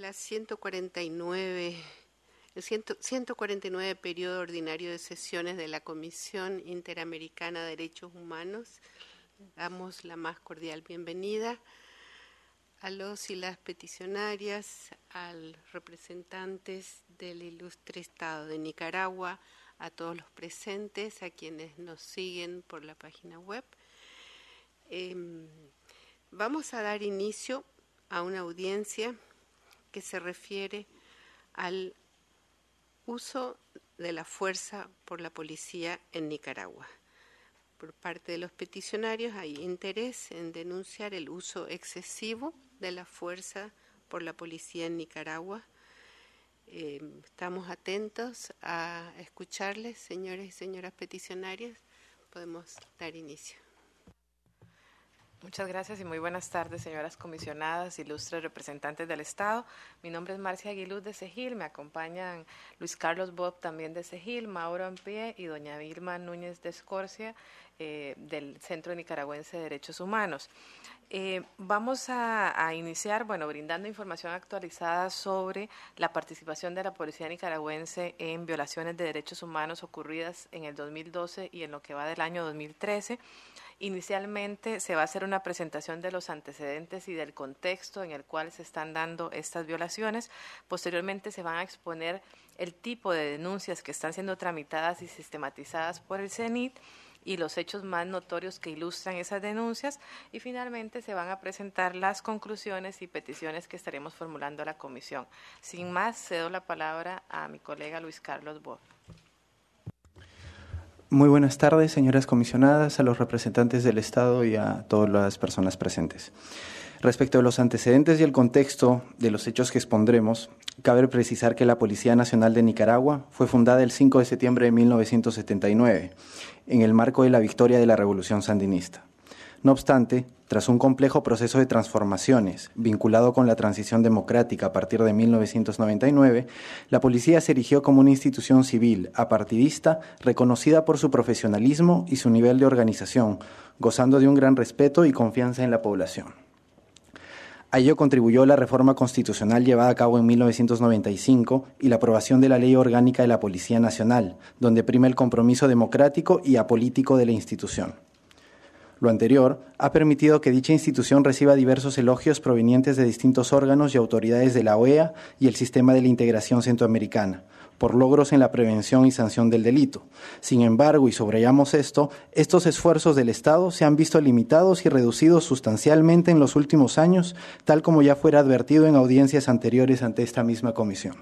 La 149, el 149 periodo ordinario de sesiones de la Comisión Interamericana de Derechos Humanos. Damos la más cordial bienvenida a los y las peticionarias, a representantes del ilustre Estado de Nicaragua, a todos los presentes, a quienes nos siguen por la página web. Em, vamos a dar inicio a una audiencia que se refiere al uso de la fuerza por la policía en Nicaragua. Por parte de los peticionarios hay interés en denunciar el uso excesivo de la fuerza por la policía en Nicaragua. Em, estamos atentos a escucharles, señores y señoras peticionarias. Podemos dar inicio. Muchas gracias y muy buenas tardes, señoras comisionadas, ilustres representantes del Estado. Mi nombre es Marcia Aguiluz de Segil. me acompañan Luis Carlos Bob también de Segil, Mauro Ampie y doña Vilma Núñez de Escorcia eh, del Centro Nicaragüense de Derechos Humanos. Eh, vamos a, a, iniciar, bueno, brindando información actualizada sobre la participación de la Policía Nicaragüense en violaciones de derechos humanos ocurridas en el 2012 y en lo que va del año 2013. Inicialmente se va a hacer una presentación de los antecedentes y del contexto en el cual se están dando estas violaciones. Posteriormente se van a exponer el tipo de denuncias que están siendo tramitadas y sistematizadas por el CENIT y los hechos más notorios que ilustran esas denuncias y finalmente se van a presentar las conclusiones y peticiones que estaremos formulando a la comisión. Sin más, cedo la palabra a mi colega Luis Carlos Boff. Muy buenas tardes, señoras comisionadas, a los representantes del Estado y a todas las personas presentes. Respecto a los antecedentes y el contexto de los hechos que expondremos, cabe precisar que la Policía Nacional de Nicaragua fue fundada el 5 de septiembre de 1979, en el marco de la victoria de la Revolución Sandinista. No obstante, tras un complejo proceso de transformaciones, vinculado con la transición democrática a partir de 1999, la policía se erigió como una institución civil, apartidista, reconocida por su profesionalismo y su nivel de organización, gozando de un gran respeto y confianza en la población. A ello contribuyó la reforma constitucional llevada a cabo en 1995 y la aprobación de la Ley Orgánica de la Policía Nacional, donde prima el compromiso democrático y apolítico de la institución. Lo anterior ha permitido que dicha institución reciba diversos elogios provenientes de distintos órganos y autoridades de la OEA y el Sistema de la Integración Centroamericana por logros en la prevención y sanción del delito. Sin embargo, y sobrellamos esto, estos esfuerzos del Estado se han visto limitados y reducidos sustancialmente en los últimos años, tal como ya fuera advertido en audiencias anteriores ante esta misma comisión.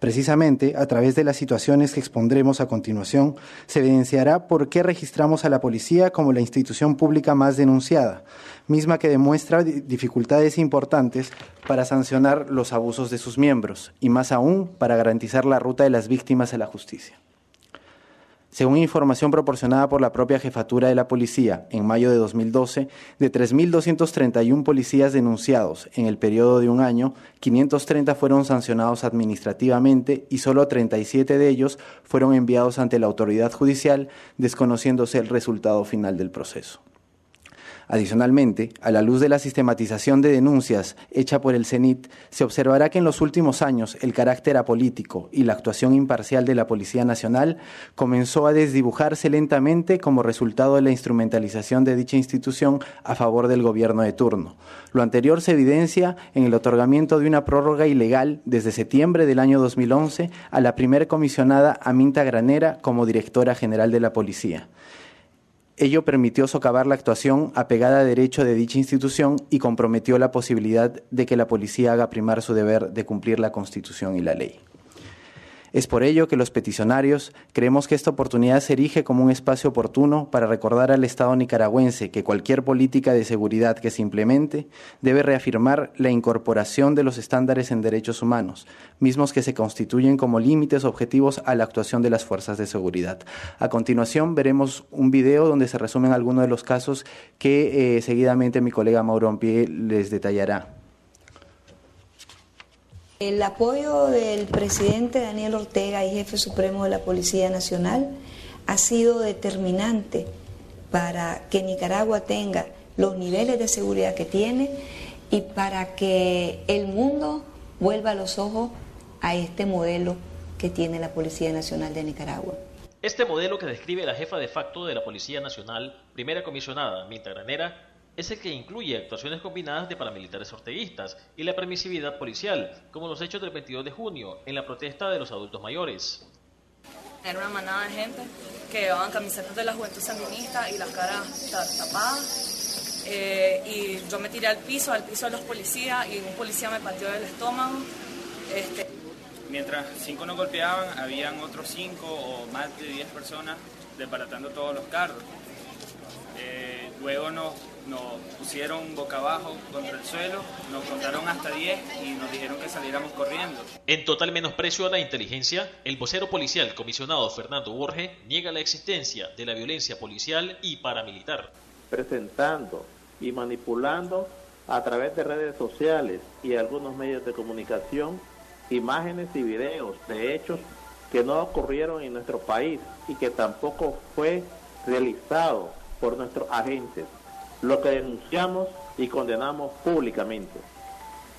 Precisamente, a través de las situaciones que expondremos a continuación, se evidenciará por qué registramos a la policía como la institución pública más denunciada, misma que demuestra dificultades importantes para sancionar los abusos de sus miembros y más aún para garantizar la ruta de las víctimas a la justicia. Según información proporcionada por la propia jefatura de la policía, en mayo de 2012, de 3.231 policías denunciados en el periodo de un año, 530 fueron sancionados administrativamente y solo 37 de ellos fueron enviados ante la autoridad judicial, desconociéndose el resultado final del proceso. Adicionalmente, a la luz de la sistematización de denuncias hecha por el CENIT, se observará que en los últimos años el carácter apolítico y la actuación imparcial de la Policía Nacional comenzó a desdibujarse lentamente como resultado de la instrumentalización de dicha institución a favor del gobierno de turno. Lo anterior se evidencia en el otorgamiento de una prórroga ilegal desde septiembre del año 2011 a la primer comisionada Aminta Granera como directora general de la Policía. Ello permitió socavar la actuación apegada a derecho de dicha institución y comprometió la posibilidad de que la policía haga primar su deber de cumplir la Constitución y la ley. Es por ello que los peticionarios creemos que esta oportunidad se erige como un espacio oportuno para recordar al Estado nicaragüense que cualquier política de seguridad que se implemente debe reafirmar la incorporación de los estándares en derechos humanos, mismos que se constituyen como límites objetivos a la actuación de las fuerzas de seguridad. A continuación veremos un video donde se resumen algunos de los casos que eh, seguidamente mi colega Mauro Ampie les detallará. El apoyo del presidente Daniel Ortega y jefe supremo de la Policía Nacional ha sido determinante para que Nicaragua tenga los niveles de seguridad que tiene y para que el mundo vuelva los ojos a este modelo que tiene la Policía Nacional de Nicaragua. Este modelo que describe la jefa de facto de la Policía Nacional, primera comisionada, Mita Granera, es el que incluye actuaciones combinadas de paramilitares orteguistas y la permisividad policial, como los hechos del 22 de junio en la protesta de los adultos mayores. Era una manada de gente que llevaban camisetas de la juventud sandinista y las caras tapadas. Eh, y yo me tiré al piso, al piso de los policías, y un policía me partió del estómago. Este, Mientras cinco nos golpeaban, habían otros cinco o más de diez personas desbaratando todos los carros. Eh, luego nos nos pusieron boca abajo contra el suelo, nos contaron hasta 10 y nos dijeron que saliéramos corriendo. En total menosprecio a la inteligencia, el vocero policial comisionado Fernando Borges niega la existencia de la violencia policial y paramilitar. Presentando y manipulando a través de redes sociales y algunos medios de comunicación imágenes y videos de hechos que no ocurrieron en nuestro país y que tampoco fue realizado por nuestros agentes lo que denunciamos y condenamos públicamente.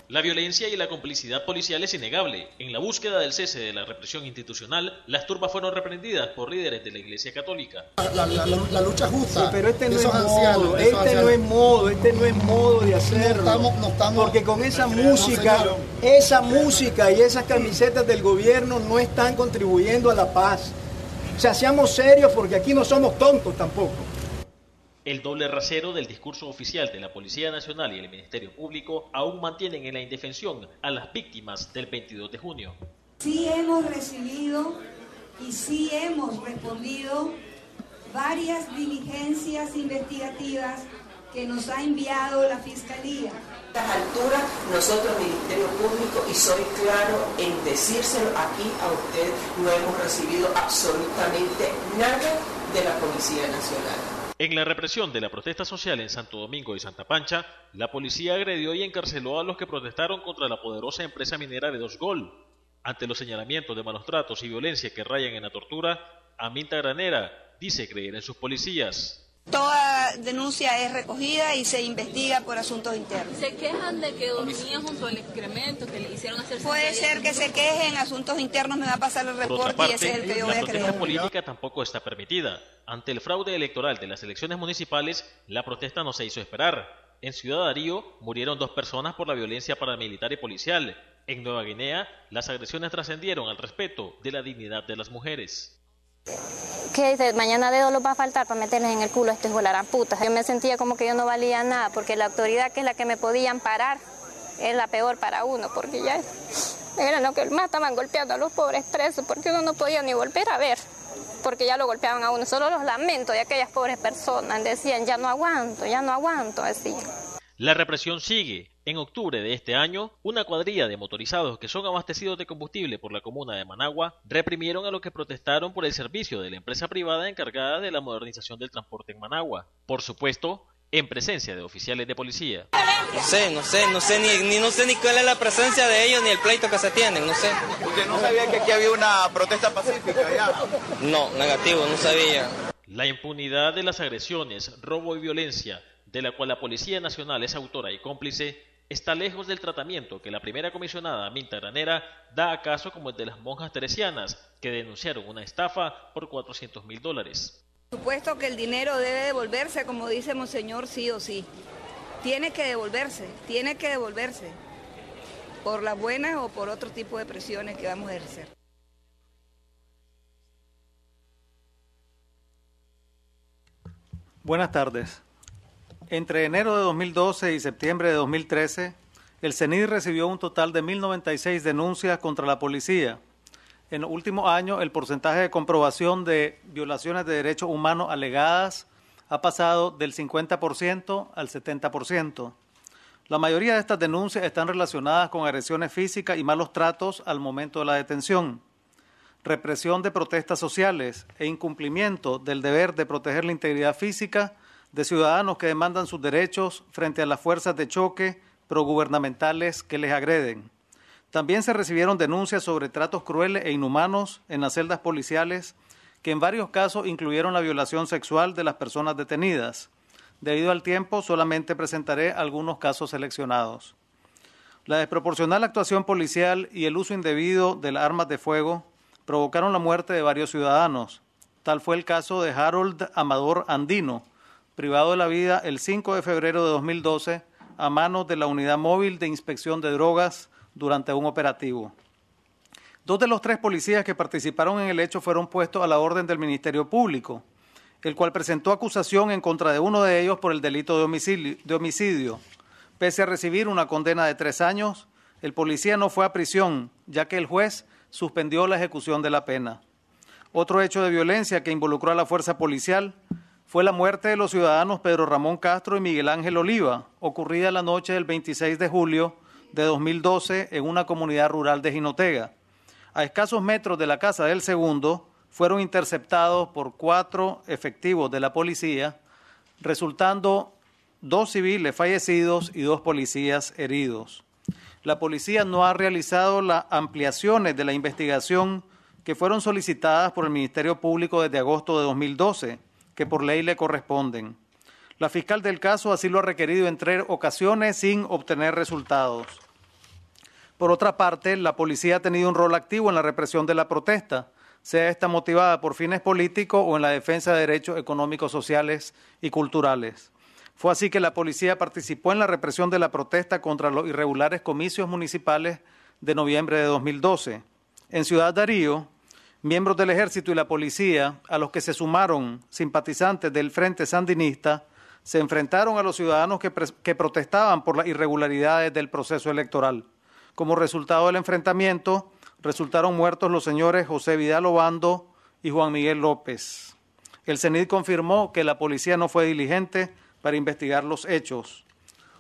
La violencia y la complicidad policial es innegable. En la búsqueda del cese de la represión institucional, las turbas fueron reprendidas por líderes de la Iglesia Católica. La, lucha justa. pero este no es modo, este no es modo, este no es modo de hacerlo. estamos, porque con esa música, esa música y esas camisetas del gobierno no están contribuyendo a la paz. O sea, seamos serios porque aquí no somos tontos tampoco. El doble rasero del discurso oficial de la Policía Nacional y el Ministerio Público aún mantienen en la indefensión a las víctimas del 22 de junio. Sí hemos recibido y sí hemos respondido varias diligencias investigativas que nos ha enviado la Fiscalía. A estas alturas, nosotros, Ministerio Público, y soy claro en decírselo aquí a usted, no hemos recibido absolutamente nada de la Policía Nacional. En la represión de la protesta social en Santo Domingo y Santa Pancha, la policía agredió y encarceló a los que protestaron contra la poderosa empresa minera de Dos Gol. Ante los señalamientos de malos tratos y violencia que rayan en la tortura, Aminta Granera dice creer en sus policías. Toda denuncia es recogida y se investiga por asuntos internos. ¿Se quejan de que dormían junto al excremento, que le hicieron hacer... Puede ser que se quejen, asuntos internos me va a pasar el reporte y ese es el que yo voy a La protesta política tampoco está permitida. Ante el fraude electoral de las elecciones municipales, la protesta no se hizo esperar. En Ciudad Darío murieron dos personas por la violencia paramilitar y policial. En Nueva Guinea, las agresiones trascendieron al respeto de la dignidad de las mujeres que dice, mañana dedo los va a faltar para meterles en el culo a estos volarán putas. Yo me sentía como que yo no valía nada, porque la autoridad que es la que me podían parar es la peor para uno, porque ya era lo que más estaban golpeando a los pobres presos, porque uno no podía ni volver a ver, porque ya lo golpeaban a uno. Solo los lamentos de aquellas pobres personas decían, ya no aguanto, ya no aguanto, así. La represión sigue, en octubre de este año, una cuadrilla de motorizados que son abastecidos de combustible por la comuna de Managua reprimieron a los que protestaron por el servicio de la empresa privada encargada de la modernización del transporte en Managua. Por supuesto, en presencia de oficiales de policía. No sé, no sé, no sé ni, ni, no sé ni cuál es la presencia de ellos ni el pleito que se tienen, no sé. ¿Usted no sabía que aquí había una protesta pacífica ya? No, negativo, no sabía. La impunidad de las agresiones, robo y violencia, de la cual la Policía Nacional es autora y cómplice, está lejos del tratamiento que la primera comisionada Minta Granera da a caso como el de las monjas teresianas, que denunciaron una estafa por 400 mil dólares. Supuesto que el dinero debe devolverse, como dice Monseñor, sí o sí. Tiene que devolverse, tiene que devolverse, por las buenas o por otro tipo de presiones que vamos a ejercer. Buenas tardes. Entre enero de 2012 y septiembre de 2013, el CENID recibió un total de 1.096 denuncias contra la policía. En el últimos años, el porcentaje de comprobación de violaciones de derechos humanos alegadas ha pasado del 50% al 70%. La mayoría de estas denuncias están relacionadas con agresiones físicas y malos tratos al momento de la detención, represión de protestas sociales e incumplimiento del deber de proteger la integridad física de ciudadanos que demandan sus derechos frente a las fuerzas de choque progubernamentales que les agreden. También se recibieron denuncias sobre tratos crueles e inhumanos en las celdas policiales, que en varios casos incluyeron la violación sexual de las personas detenidas. Debido al tiempo, solamente presentaré algunos casos seleccionados. La desproporcional actuación policial y el uso indebido de las armas de fuego provocaron la muerte de varios ciudadanos. Tal fue el caso de Harold Amador Andino, privado de la vida el 5 de febrero de 2012 a manos de la Unidad Móvil de Inspección de Drogas durante un operativo. Dos de los tres policías que participaron en el hecho fueron puestos a la orden del Ministerio Público, el cual presentó acusación en contra de uno de ellos por el delito de homicidio. Pese a recibir una condena de tres años, el policía no fue a prisión, ya que el juez suspendió la ejecución de la pena. Otro hecho de violencia que involucró a la fuerza policial fue la muerte de los ciudadanos Pedro Ramón Castro y Miguel Ángel Oliva, ocurrida la noche del 26 de julio de 2012 en una comunidad rural de Jinotega. A escasos metros de la casa del segundo, fueron interceptados por cuatro efectivos de la policía, resultando dos civiles fallecidos y dos policías heridos. La policía no ha realizado las ampliaciones de la investigación que fueron solicitadas por el Ministerio Público desde agosto de 2012 que por ley le corresponden. La fiscal del caso así lo ha requerido en tres ocasiones sin obtener resultados. Por otra parte, la policía ha tenido un rol activo en la represión de la protesta, sea esta motivada por fines políticos o en la defensa de derechos económicos, sociales y culturales. Fue así que la policía participó en la represión de la protesta contra los irregulares comicios municipales de noviembre de 2012. En Ciudad Darío, miembros del ejército y la policía, a los que se sumaron simpatizantes del Frente Sandinista, se enfrentaron a los ciudadanos que, protestaban por las irregularidades del proceso electoral. Como resultado del enfrentamiento, resultaron muertos los señores José Vidal Obando y Juan Miguel López. El CENID confirmó que la policía no fue diligente para investigar los hechos.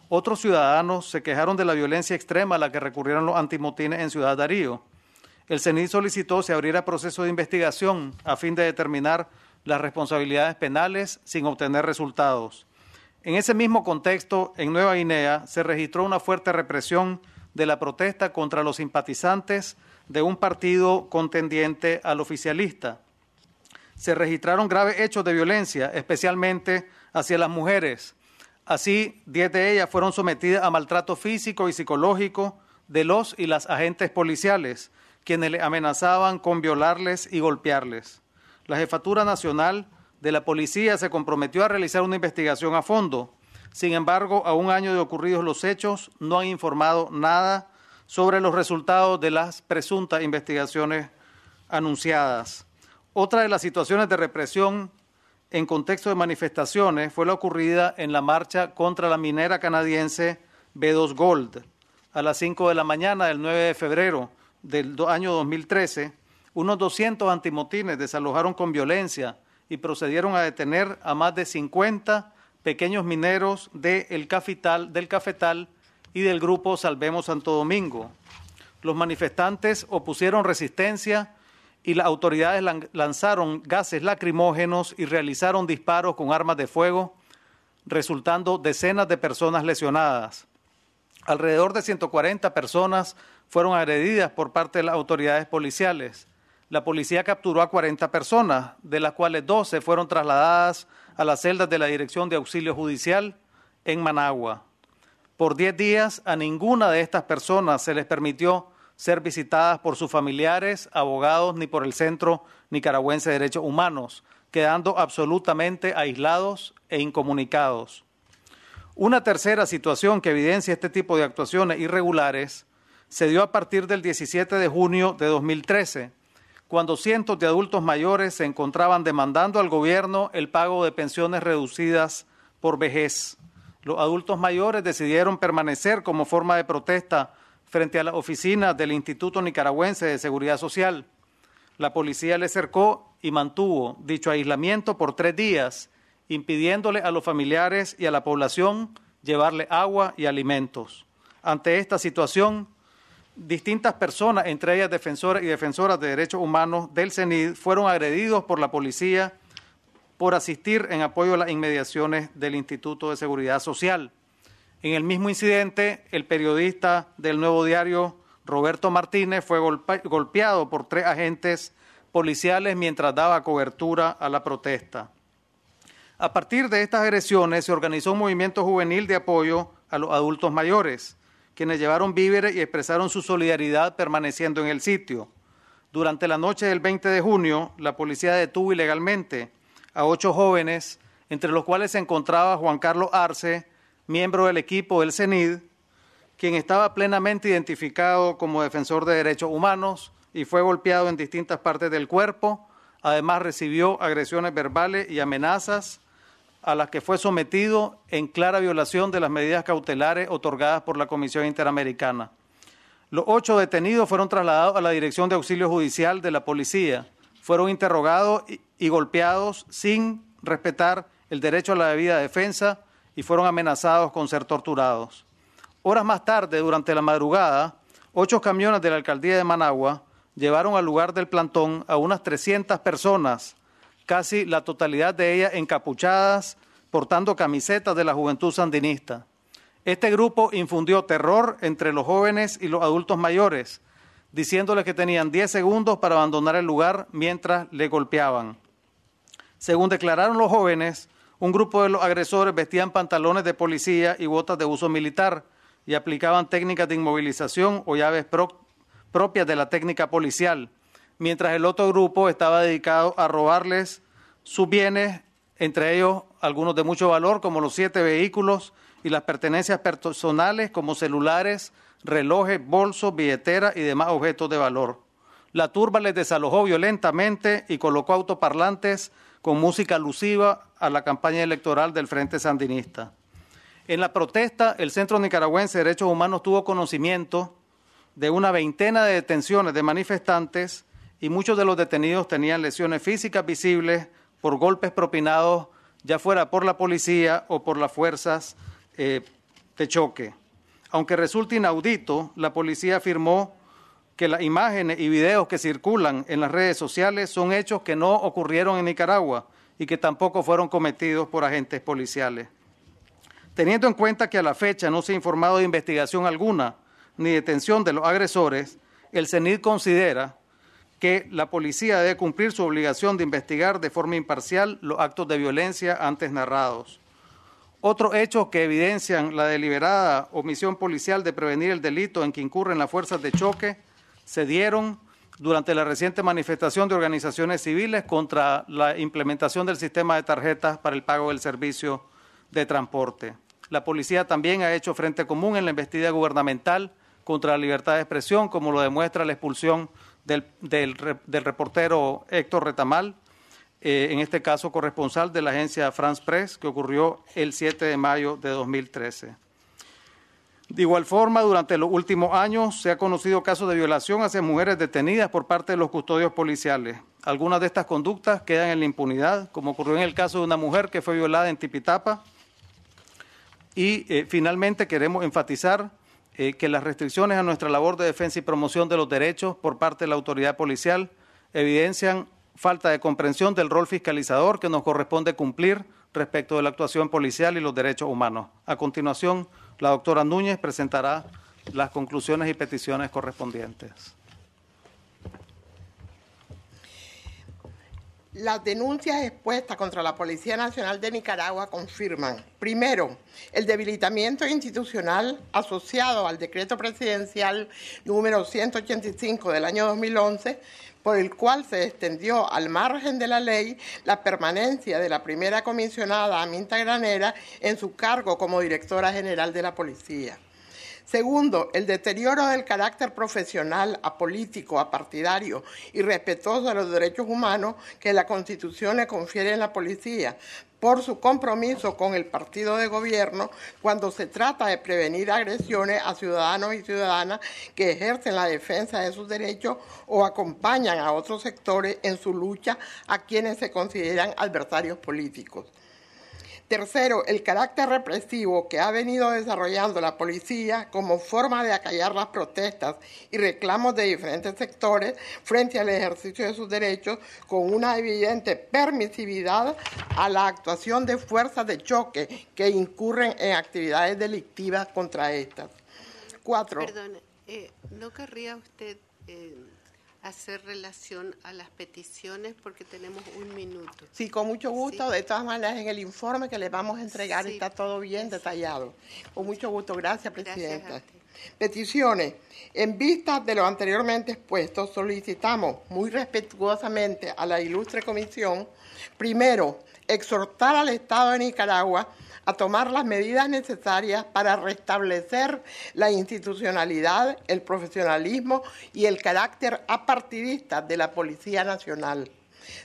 Otros ciudadanos se quejaron de la violencia extrema a la que recurrieron los antimotines en Ciudad Darío el CENID solicitó se abriera proceso de investigación a fin de determinar las responsabilidades penales sin obtener resultados. En ese mismo contexto, en Nueva Guinea se registró una fuerte represión de la protesta contra los simpatizantes de un partido contendiente al oficialista. Se registraron graves hechos de violencia, especialmente hacia las mujeres. Así, 10 de ellas fueron sometidas a maltrato físico y psicológico de los y las agentes policiales, quienes le amenazaban con violarles y golpearles. La Jefatura Nacional de la Policía se comprometió a realizar una investigación a fondo. Sin embargo, a un año de ocurridos los hechos, no han informado nada sobre los resultados de las presuntas investigaciones anunciadas. Otra de las situaciones de represión en contexto de manifestaciones fue la ocurrida en la marcha contra la minera canadiense B2 Gold a las 5 de la mañana del 9 de febrero, del año 2013, unos 200 antimotines desalojaron con violencia y procedieron a detener a más de 50 pequeños mineros del Cafetal y del grupo Salvemos Santo Domingo. Los manifestantes opusieron resistencia y las autoridades lanzaron gases lacrimógenos y realizaron disparos con armas de fuego, resultando decenas de personas lesionadas. Alrededor de 140 personas fueron agredidas por parte de las autoridades policiales. La policía capturó a 40 personas, de las cuales 12 fueron trasladadas a las celdas de la Dirección de Auxilio Judicial en Managua. Por 10 días a ninguna de estas personas se les permitió ser visitadas por sus familiares, abogados ni por el Centro Nicaragüense de Derechos Humanos, quedando absolutamente aislados e incomunicados. Una tercera situación que evidencia este tipo de actuaciones irregulares se dio a partir del 17 de junio de 2013, cuando cientos de adultos mayores se encontraban demandando al gobierno el pago de pensiones reducidas por vejez. Los adultos mayores decidieron permanecer como forma de protesta frente a las oficinas del Instituto Nicaragüense de Seguridad Social. La policía le cercó y mantuvo dicho aislamiento por tres días impidiéndole a los familiares y a la población llevarle agua y alimentos. Ante esta situación, distintas personas, entre ellas defensoras y defensoras de derechos humanos del CENID, fueron agredidos por la policía por asistir en apoyo a las inmediaciones del Instituto de Seguridad Social. En el mismo incidente, el periodista del nuevo diario Roberto Martínez fue golpeado por tres agentes policiales mientras daba cobertura a la protesta. A partir de estas agresiones se organizó un movimiento juvenil de apoyo a los adultos mayores, quienes llevaron víveres y expresaron su solidaridad permaneciendo en el sitio. Durante la noche del 20 de junio, la policía detuvo ilegalmente a ocho jóvenes, entre los cuales se encontraba Juan Carlos Arce, miembro del equipo del CENID, quien estaba plenamente identificado como defensor de derechos humanos y fue golpeado en distintas partes del cuerpo. Además, recibió agresiones verbales y amenazas a las que fue sometido en clara violación de las medidas cautelares otorgadas por la Comisión Interamericana. Los ocho detenidos fueron trasladados a la Dirección de Auxilio Judicial de la Policía. Fueron interrogados y, golpeados sin respetar el derecho a la debida defensa y fueron amenazados con ser torturados. Horas más tarde, durante la madrugada, ocho camiones de la alcaldía de Managua llevaron al lugar del plantón a unas 300 personas casi la totalidad de ellas encapuchadas, portando camisetas de la juventud sandinista. Este grupo infundió terror entre los jóvenes y los adultos mayores, diciéndoles que tenían 10 segundos para abandonar el lugar mientras le golpeaban. Según declararon los jóvenes, un grupo de los agresores vestían pantalones de policía y botas de uso militar y aplicaban técnicas de inmovilización o llaves propias de la técnica policial mientras el otro grupo estaba dedicado a robarles sus bienes, entre ellos algunos de mucho valor, como los siete vehículos y las pertenencias personales, como celulares, relojes, bolsos, billeteras y demás objetos de valor. La turba les desalojó violentamente y colocó autoparlantes con música alusiva a la campaña electoral del Frente Sandinista. En la protesta, el Centro Nicaragüense de Derechos Humanos tuvo conocimiento de una veintena de detenciones de manifestantes y muchos de los detenidos tenían lesiones físicas visibles por golpes propinados ya fuera por la policía o por las fuerzas eh, de choque. Aunque resulte inaudito, la policía afirmó que las imágenes y videos que circulan en las redes sociales son hechos que no ocurrieron en Nicaragua y que tampoco fueron cometidos por agentes policiales. Teniendo en cuenta que a la fecha no se ha informado de investigación alguna ni detención de los agresores, el CENID considera que la policía debe cumplir su obligación de investigar de forma imparcial los actos de violencia antes narrados. Otros hechos que evidencian la deliberada omisión policial de prevenir el delito en que incurren las fuerzas de choque se dieron durante la reciente manifestación de organizaciones civiles contra la implementación del sistema de tarjetas para el pago del servicio de transporte. La policía también ha hecho frente común en la investida gubernamental contra la libertad de expresión, como lo demuestra la expulsión del, reportero Héctor Retamal, eh, en este caso corresponsal de la agencia France Press, que ocurrió el 7 de mayo de 2013. De igual forma, durante los últimos años se ha conocido casos de violación hacia mujeres detenidas por parte de los custodios policiales. Algunas de estas conductas quedan en la impunidad, como ocurrió en el caso de una mujer que fue violada en Tipitapa. Y eh, finalmente queremos enfatizar eh, que las restricciones a nuestra labor de defensa y promoción de los derechos por parte de la autoridad policial evidencian falta de comprensión del rol fiscalizador que nos corresponde cumplir respecto de la actuación policial y los derechos humanos. A continuación, la doctora Núñez presentará las conclusiones y peticiones correspondientes. Las denuncias expuestas contra la Policía Nacional de Nicaragua confirman, primero, el debilitamiento institucional asociado al decreto presidencial número 185 del año 2011, por el cual se extendió al margen de la ley la permanencia de la primera comisionada Aminta Granera en su cargo como directora general de la Policía. Segundo, el deterioro del carácter profesional, apolítico, apartidario y respetuoso de los derechos humanos que la Constitución le confiere a la policía por su compromiso con el partido de gobierno cuando se trata de prevenir agresiones a ciudadanos y ciudadanas que ejercen la defensa de sus derechos o acompañan a otros sectores en su lucha a quienes se consideran adversarios políticos. Tercero, el carácter represivo que ha venido desarrollando la policía como forma de acallar las protestas y reclamos de diferentes sectores frente al ejercicio de sus derechos con una evidente permisividad a la actuación de fuerzas de choque que incurren en actividades delictivas contra estas. Cuatro. Perdón, eh, ¿no querría usted... Eh, hacer relación a las peticiones porque tenemos un minuto. Sí, con mucho gusto. De todas maneras, en el informe que les vamos a entregar está todo bien detallado. Con mucho gusto. Gracias, Presidenta. Peticiones. En vista de lo anteriormente expuesto, solicitamos muy respetuosamente a la ilustre comisión, primero, exhortar al Estado de Nicaragua a tomar las medidas necesarias para restablecer la institucionalidad, el profesionalismo y el carácter apartidista de la Policía Nacional.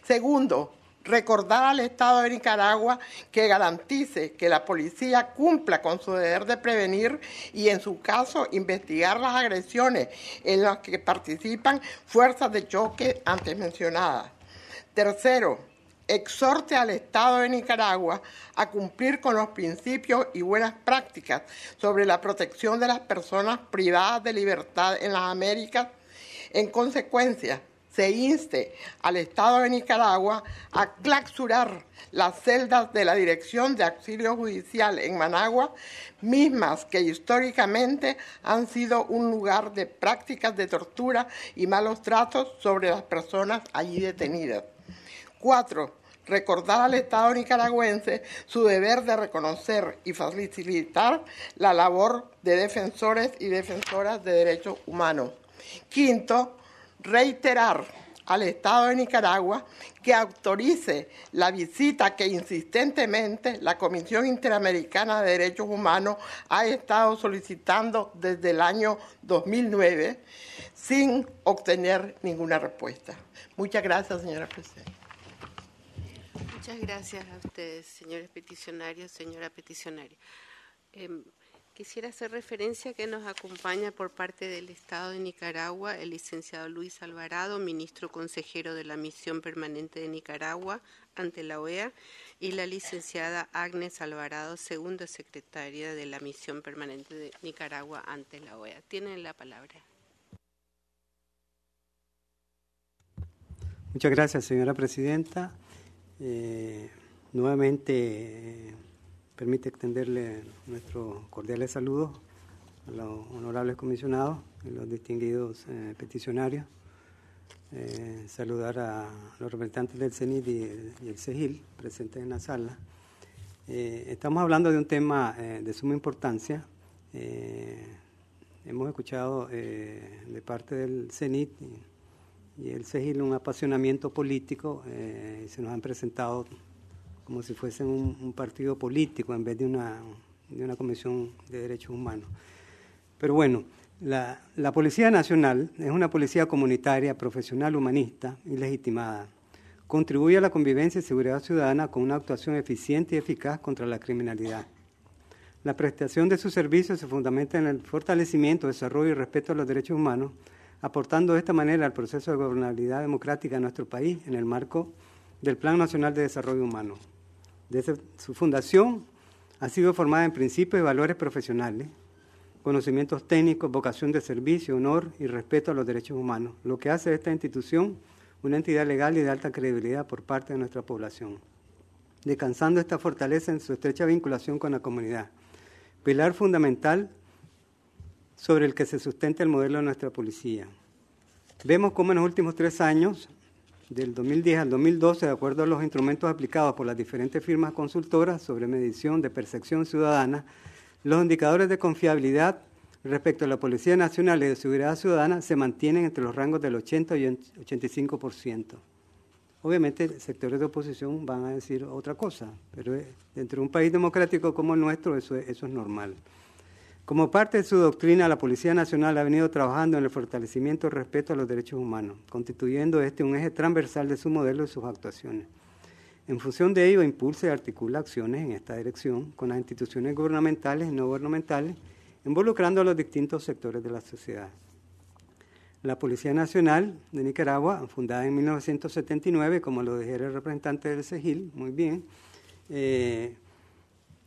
Segundo, recordar al Estado de Nicaragua que garantice que la policía cumpla con su deber de prevenir y en su caso investigar las agresiones en las que participan fuerzas de choque antes mencionadas. Tercero, exhorte al Estado de Nicaragua a cumplir con los principios y buenas prácticas sobre la protección de las personas privadas de libertad en las Américas. En consecuencia, se inste al Estado de Nicaragua a clausurar las celdas de la Dirección de Auxilio Judicial en Managua, mismas que históricamente han sido un lugar de prácticas de tortura y malos tratos sobre las personas allí detenidas. Cuatro, recordar al Estado nicaragüense su deber de reconocer y facilitar la labor de defensores y defensoras de derechos humanos. Quinto, reiterar al Estado de Nicaragua que autorice la visita que insistentemente la Comisión Interamericana de Derechos Humanos ha estado solicitando desde el año 2009 sin obtener ninguna respuesta. Muchas gracias, señora presidenta. Muchas gracias a ustedes, señores peticionarios, señora peticionaria. Em, quisiera hacer referencia que nos acompaña por parte del Estado de Nicaragua el licenciado Luis Alvarado, ministro consejero de la Misión Permanente de Nicaragua ante la OEA, y la licenciada Agnes Alvarado, segunda secretaria de la Misión Permanente de Nicaragua ante la OEA. Tienen la palabra. Muchas gracias, señora presidenta. Eh, nuevamente eh, permite extenderle nuestro cordiales saludos a los honorables comisionados y los distinguidos eh, peticionarios. saludar a los representantes del CENIT y, el CEGIL presentes en la sala. estamos hablando de un tema de suma importancia. hemos escuchado de parte del CENIT y el se un apasionamiento político eh, se nos han presentado como si fuesen un, partido político en vez de una, de una comisión de derechos humanos. Pero bueno, la, la, Policía Nacional es una policía comunitaria, profesional, humanista y legitimada. Contribuye a la convivencia y seguridad ciudadana con una actuación eficiente y eficaz contra la criminalidad. La prestación de sus servicios se fundamenta en el fortalecimiento, desarrollo y respeto a los derechos humanos, aportando de esta manera al proceso de gobernabilidad democrática de nuestro país en el marco del Plan Nacional de Desarrollo Humano. Desde su fundación ha sido formada en principios y valores profesionales, conocimientos técnicos, vocación de servicio, honor y respeto a los derechos humanos, lo que hace de esta institución una entidad legal y de alta credibilidad por parte de nuestra población, descansando esta fortaleza en su estrecha vinculación con la comunidad, pilar fundamental sobre el que se sustenta el modelo de nuestra policía. Vemos cómo en los últimos tres años, del 2010 al 2012, de acuerdo a los instrumentos aplicados por las diferentes firmas consultoras sobre medición de percepción ciudadana, los indicadores de confiabilidad respecto a la Policía Nacional y de Seguridad Ciudadana se mantienen entre los rangos del 80 y 85%. Obviamente, sectores de oposición van a decir otra cosa, pero eh, dentro de un país democrático como el nuestro eso, eso es normal. Como parte de su doctrina, la Policía Nacional ha venido trabajando en el fortalecimiento del respeto a los derechos humanos, constituyendo este un eje transversal de su modelo y sus actuaciones. En función de ello, impulsa y articula acciones en esta dirección con las instituciones gubernamentales y no gubernamentales, involucrando a los distintos sectores de la sociedad. La Policía Nacional de Nicaragua, fundada en 1979, como lo dijera el representante del CEGIL, muy bien, eh,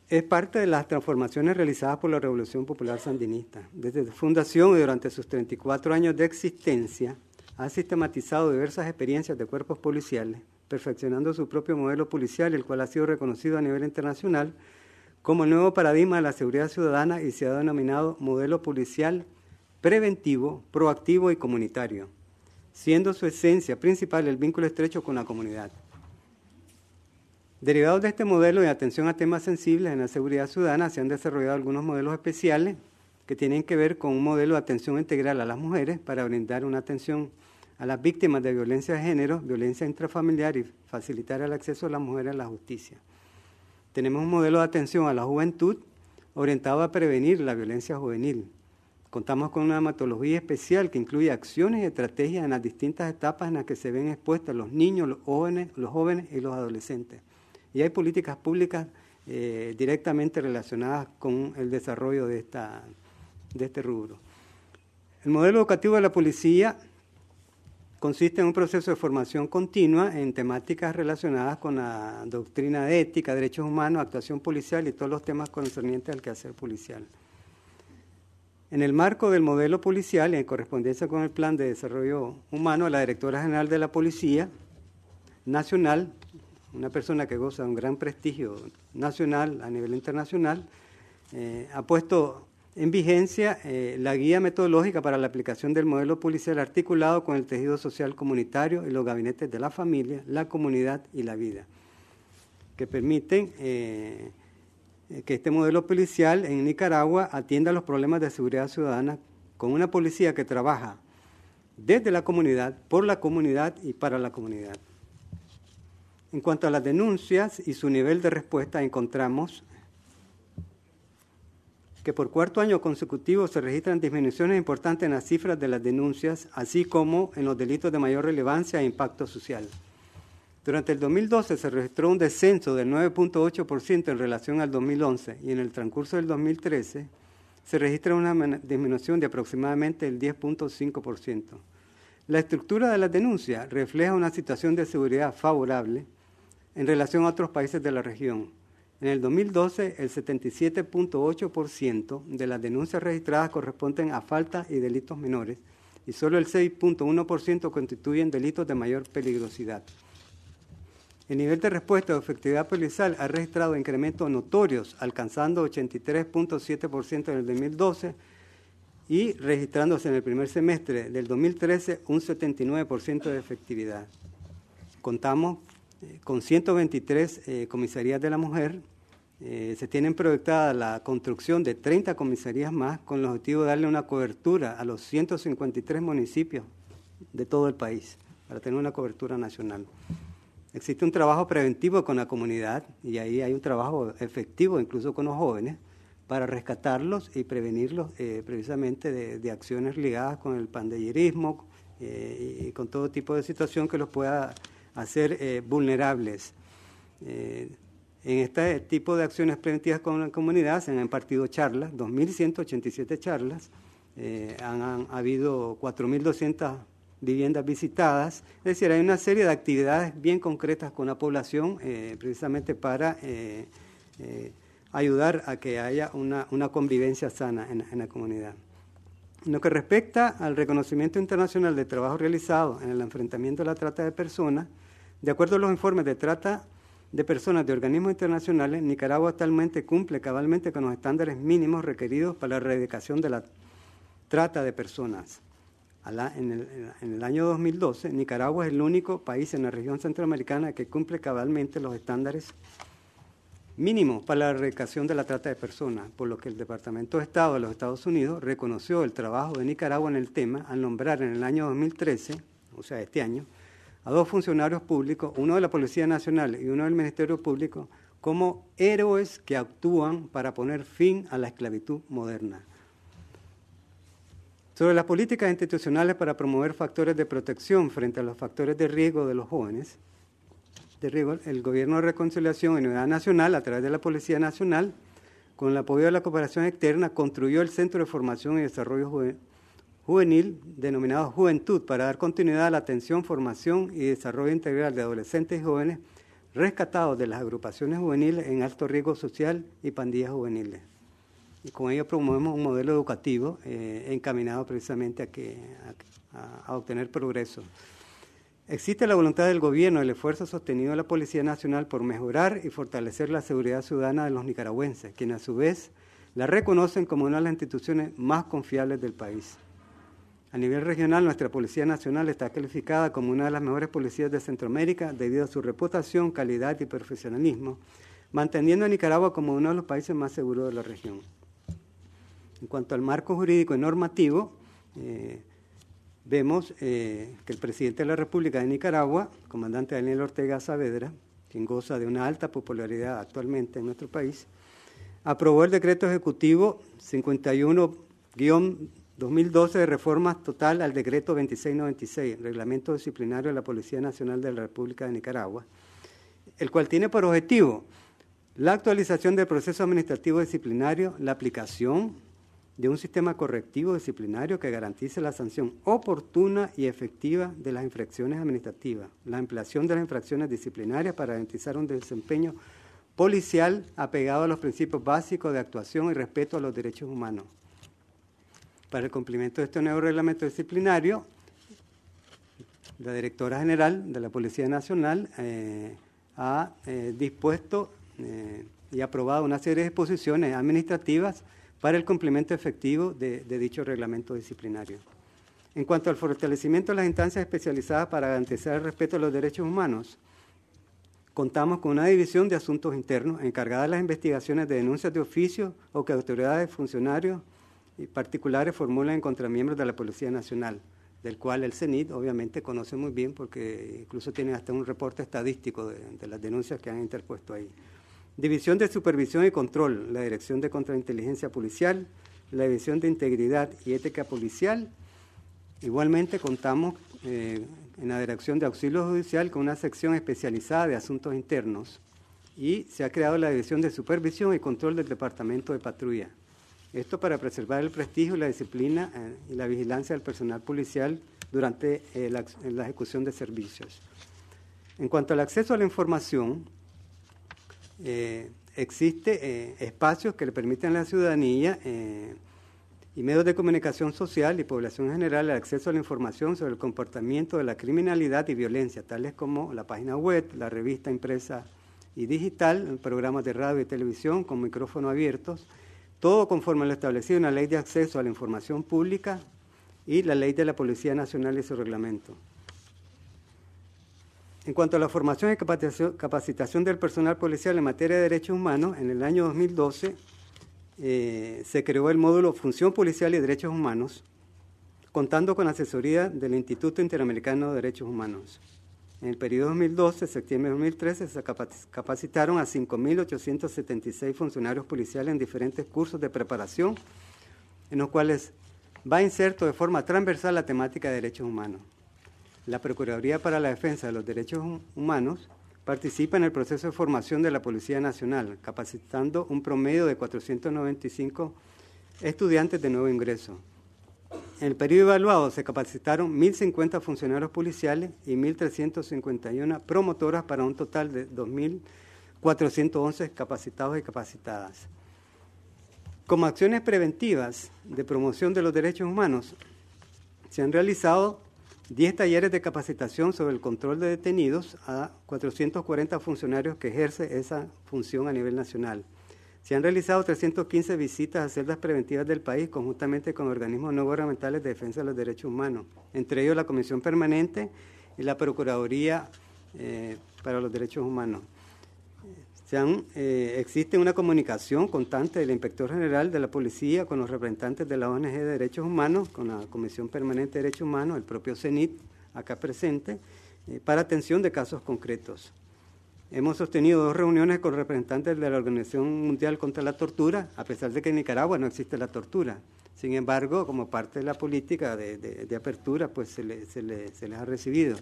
es parte de las transformaciones realizadas por la Revolución Popular Sandinista. Desde su fundación y durante sus 34 años de existencia, ha sistematizado diversas experiencias de cuerpos policiales, perfeccionando su propio modelo policial, el cual ha sido reconocido a nivel internacional como el nuevo paradigma de la seguridad ciudadana y se ha denominado modelo policial preventivo, proactivo y comunitario, siendo su esencia principal el vínculo estrecho con la comunidad. Derivados de este modelo de atención a temas sensibles en la seguridad ciudadana, se han desarrollado algunos modelos especiales que tienen que ver con un modelo de atención integral a las mujeres para brindar una atención a las víctimas de violencia de género, violencia intrafamiliar y facilitar el acceso de las mujeres a la justicia. Tenemos un modelo de atención a la juventud orientado a prevenir la violencia juvenil. Contamos con una hematología especial que incluye acciones y estrategias en las distintas etapas en las que se ven expuestas los niños, los los jóvenes y los adolescentes. Y hay políticas públicas eh, directamente relacionadas con el desarrollo de, esta, de este rubro. El modelo educativo de la policía consiste en un proceso de formación continua en temáticas relacionadas con la doctrina de ética, derechos humanos, actuación policial y todos los temas concernientes al quehacer policial. En el marco del modelo policial en correspondencia con el Plan de Desarrollo Humano, la Directora General de la Policía Nacional una persona que goza de un gran prestigio nacional a nivel internacional, eh, ha puesto en vigencia eh, la guía metodológica para la aplicación del modelo policial articulado con el tejido social comunitario y los gabinetes de la familia, la comunidad y la vida, que permiten eh, que este modelo policial en Nicaragua atienda los problemas de seguridad ciudadana con una policía que trabaja desde la comunidad, por la comunidad y para la comunidad. En cuanto a las denuncias y su nivel de respuesta, encontramos que por cuarto año consecutivo se registran disminuciones importantes en las cifras de las denuncias, así como en los delitos de mayor relevancia e impacto social. Durante el 2012 se registró un descenso del 9.8% en relación al 2011 y en el transcurso del 2013 se registra una disminución de aproximadamente el 10.5%. La estructura de las denuncias refleja una situación de seguridad favorable en relación a otros países de la región. En el 2012, el 77.8% de las denuncias registradas corresponden a faltas y delitos menores y solo el 6.1% constituyen delitos de mayor peligrosidad. El nivel de respuesta de efectividad policial ha registrado incrementos notorios, alcanzando 83.7% en el 2012 y registrándose en el primer semestre del 2013 un 79% de efectividad. Contamos con 123 eh, comisarías de la mujer, eh, se tienen proyectada la construcción de 30 comisarías más con el objetivo de darle una cobertura a los 153 municipios de todo el país para tener una cobertura nacional. Existe un trabajo preventivo con la comunidad y ahí hay un trabajo efectivo incluso con los jóvenes para rescatarlos y prevenirlos eh, precisamente de, de, acciones ligadas con el pandillerismo y con todo tipo de situación que los pueda a ser eh, vulnerables. Eh, en este tipo de acciones preventivas con la comunidad se han impartido charlas, 2.187 charlas, eh, han, habido 4.200 viviendas visitadas, es decir, hay una serie de actividades bien concretas con la población precisamente para ayudar a que haya una, convivencia sana en, en la comunidad. En lo que respecta al reconocimiento internacional del trabajo realizado en el enfrentamiento a la trata de personas, de acuerdo a los informes de trata de personas de organismos internacionales, Nicaragua actualmente cumple cabalmente con los estándares mínimos requeridos para la erradicación de la trata de personas. En el, en el, año 2012, Nicaragua es el único país en la región centroamericana que cumple cabalmente los estándares mínimos para la erradicación de la trata de personas, por lo que el Departamento de Estado de los Estados Unidos reconoció el trabajo de Nicaragua en el tema al nombrar en el año 2013, o sea, este año, a dos funcionarios públicos, uno de la Policía Nacional y uno del Ministerio Público, como héroes que actúan para poner fin a la esclavitud moderna. Sobre las políticas institucionales para promover factores de protección frente a los factores de riesgo de los jóvenes, el Gobierno de Reconciliación y Unidad Nacional, a través de la Policía Nacional, con el apoyo de la cooperación externa, construyó el Centro de Formación y Desarrollo Juvenil juvenil denominado Juventud para dar continuidad a la atención, formación y desarrollo integral de adolescentes y jóvenes rescatados de las agrupaciones juveniles en alto riesgo social y pandillas juveniles. Y con ello promovemos un modelo educativo eh, encaminado precisamente a, a obtener progreso. Existe la voluntad del gobierno, el esfuerzo sostenido de la Policía Nacional por mejorar y fortalecer la seguridad ciudadana de los nicaragüenses, quienes a su vez la reconocen como una de las instituciones más confiables del país. A nivel regional, nuestra Policía Nacional está calificada como una de las mejores policías de Centroamérica debido a su reputación, calidad y profesionalismo, manteniendo a Nicaragua como uno de los países más seguros de la región. En cuanto al marco jurídico y normativo, eh, vemos eh, que el presidente de la República de Nicaragua, comandante Daniel Ortega Saavedra, quien goza de una alta popularidad actualmente en nuestro país, aprobó el decreto ejecutivo 51 2012 de reforma total al decreto 2696, Reglamento Disciplinario de la Policía Nacional de la República de Nicaragua, el cual tiene por objetivo la actualización del proceso administrativo disciplinario, la aplicación de un sistema correctivo disciplinario que garantice la sanción oportuna y efectiva de las infracciones administrativas, la ampliación de las infracciones disciplinarias para garantizar un desempeño policial apegado a los principios básicos de actuación y respeto a los derechos humanos para el cumplimiento de este nuevo reglamento disciplinario, la directora general de la Policía Nacional eh, ha eh, dispuesto eh, y aprobado una serie de disposiciones administrativas para el cumplimiento efectivo de, dicho reglamento disciplinario. En cuanto al fortalecimiento de las instancias especializadas para garantizar el respeto a los derechos humanos, contamos con una división de asuntos internos encargada de las investigaciones de denuncias de oficio o que autoridades, funcionarios, y particulares formulan contra miembros de la Policía Nacional, del cual el CENIT obviamente conoce muy bien porque incluso tiene hasta un reporte estadístico de, las denuncias que han interpuesto ahí. División de Supervisión y Control, la Dirección de Contrainteligencia Policial, la División de Integridad y Ética Policial. Igualmente contamos eh, en la Dirección de Auxilio Judicial con una sección especializada de asuntos internos y se ha creado la División de Supervisión y Control del Departamento de Patrulla. Esto para preservar el prestigio, la disciplina eh, y la vigilancia del personal policial durante eh, la, ejecución de servicios. En cuanto al acceso a la información, eh, existe eh, espacios que le permiten a la ciudadanía y medios de comunicación social y población general el acceso a la información sobre el comportamiento de la criminalidad y violencia, tales como la página web, la revista impresa y digital, programas de radio y televisión con micrófonos abiertos, todo conforme a lo establecido en la Ley de Acceso a la Información Pública y la Ley de la Policía Nacional y su reglamento. En cuanto a la formación y capacitación del personal policial en materia de derechos humanos, en el año 2012 eh, se creó el módulo Función Policial y Derechos Humanos, contando con asesoría del Instituto Interamericano de Derechos Humanos. En el periodo 2012, septiembre de 2013, se capacitaron a 5.876 funcionarios policiales en diferentes cursos de preparación, en los cuales va inserto de forma transversal la temática de derechos humanos. La Procuraduría para la Defensa de los Derechos Humanos participa en el proceso de formación de la Policía Nacional, capacitando un promedio de 495 estudiantes de nuevo ingreso. En el periodo evaluado se capacitaron 1.050 funcionarios policiales y 1.351 promotoras para un total de 2.411 capacitados y capacitadas. Como acciones preventivas de promoción de los derechos humanos, se han realizado 10 talleres de capacitación sobre el control de detenidos a 440 funcionarios que ejerce esa función a nivel nacional. Se han realizado 315 visitas a celdas preventivas del país conjuntamente con organismos no gubernamentales de defensa de los derechos humanos, entre ellos la Comisión Permanente y la Procuraduría eh, para los Derechos Humanos. Eh, existe una comunicación constante del Inspector General de la Policía con los representantes de la ONG de Derechos Humanos, con la Comisión Permanente de Derechos Humanos, el propio CENIT acá presente, eh, para atención de casos concretos. Hemos sostenido dos reuniones con representantes de la Organización Mundial contra la Tortura, a pesar de que en Nicaragua no existe la tortura. Sin embargo, como parte de la política de, apertura, pues se, les ha recibido.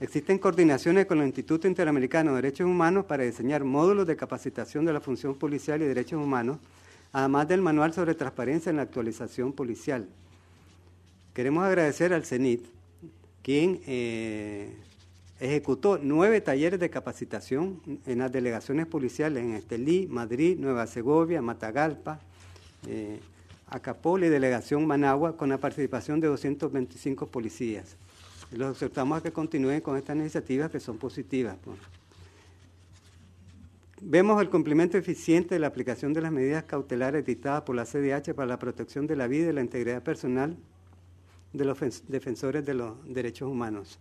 Existen coordinaciones con el Instituto Interamericano de Derechos Humanos para diseñar módulos de capacitación de la función policial y derechos humanos, además del manual sobre transparencia en la actualización policial. Queremos agradecer al CENIT, quien eh, Ejecutó nueve talleres de capacitación en las delegaciones policiales en Estelí, Madrid, Nueva Segovia, Matagalpa, eh, y Delegación Managua con la participación de 225 policías. Los exhortamos a que continúen con estas iniciativas que son positivas. Pues. Vemos el cumplimiento eficiente de la aplicación de las medidas cautelares dictadas por la CDH para la protección de la vida y la integridad personal de los defensores de los derechos humanos.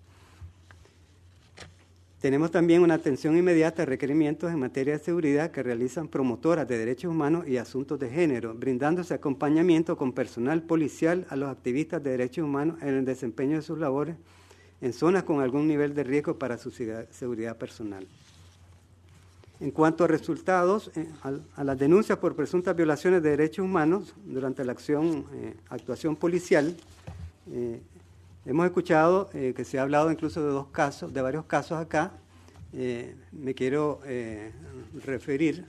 Tenemos también una atención inmediata a requerimientos en materia de seguridad que realizan promotoras de derechos humanos y asuntos de género, brindándose acompañamiento con personal policial a los activistas de derechos humanos en el desempeño de sus labores en zonas con algún nivel de riesgo para su seguridad personal. En cuanto a resultados, eh, a, las denuncias por presuntas violaciones de derechos humanos durante la acción, eh, actuación policial, eh, Hemos escuchado eh, que se ha hablado incluso de dos casos, de varios casos acá. Eh, me quiero eh, referir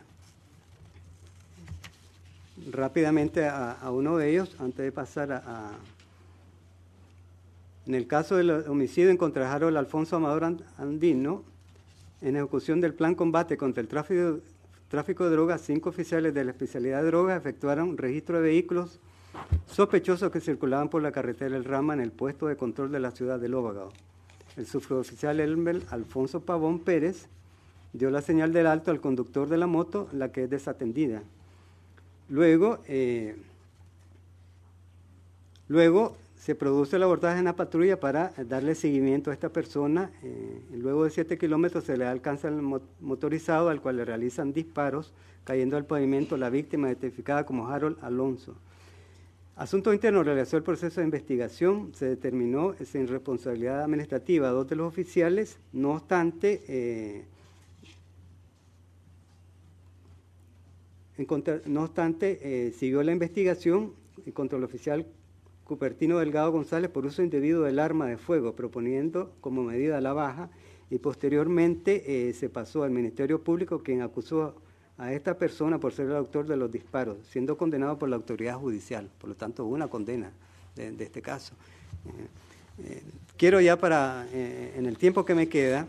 rápidamente a, uno de ellos antes de pasar a, en el caso del homicidio en contra Harold Alfonso Amador Andino, en ejecución del plan combate contra el tráfico, tráfico de drogas, cinco oficiales de la especialidad de drogas efectuaron registro de vehículos Sospechosos que circulaban por la carretera El Rama en el puesto de control de la ciudad de Lóvago. El suboficial Elmer Alfonso Pavón Pérez dio la señal del alto al conductor de la moto, la que es desatendida. Luego, eh, luego se produce el abordaje en la patrulla para darle seguimiento a esta persona. Eh, luego de 7 kilómetros se le alcanza el motorizado al cual le realizan disparos, cayendo al pavimento la víctima identificada como Harold Alonso. Asuntos Internos realizó el proceso de investigación, se determinó sin responsabilidad administrativa dos de los oficiales, no obstante, eh, no obstante eh, siguió la investigación contra el oficial Cupertino Delgado González por uso indebido del arma de fuego, proponiendo como medida la baja y posteriormente eh, se pasó al Ministerio Público quien acusó a esta persona por ser el autor de los disparos, siendo condenado por la autoridad judicial. Por lo tanto, una condena de, este caso. Eh, eh, quiero ya para, eh, en el tiempo que me queda,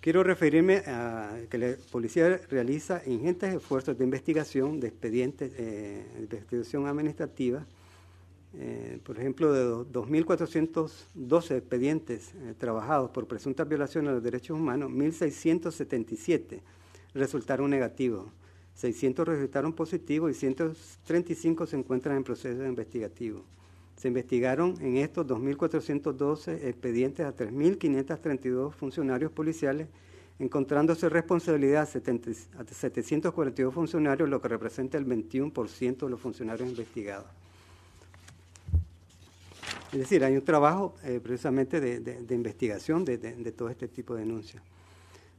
quiero referirme a que la policía realiza ingentes esfuerzos de investigación, de expedientes, de investigación administrativa, eh, por ejemplo, de 2.412 expedientes eh, trabajados por presuntas violaciones a los derechos humanos, 1.677 resultaron negativos, 600 resultaron positivos y 135 se encuentran en proceso investigativo. Se investigaron en estos 2.412 expedientes a 3.532 funcionarios policiales, encontrándose responsabilidad a 742 funcionarios, lo que representa el 21% de los funcionarios investigados. Es decir, hay un trabajo eh, precisamente de, investigación de, todo este tipo de denuncias.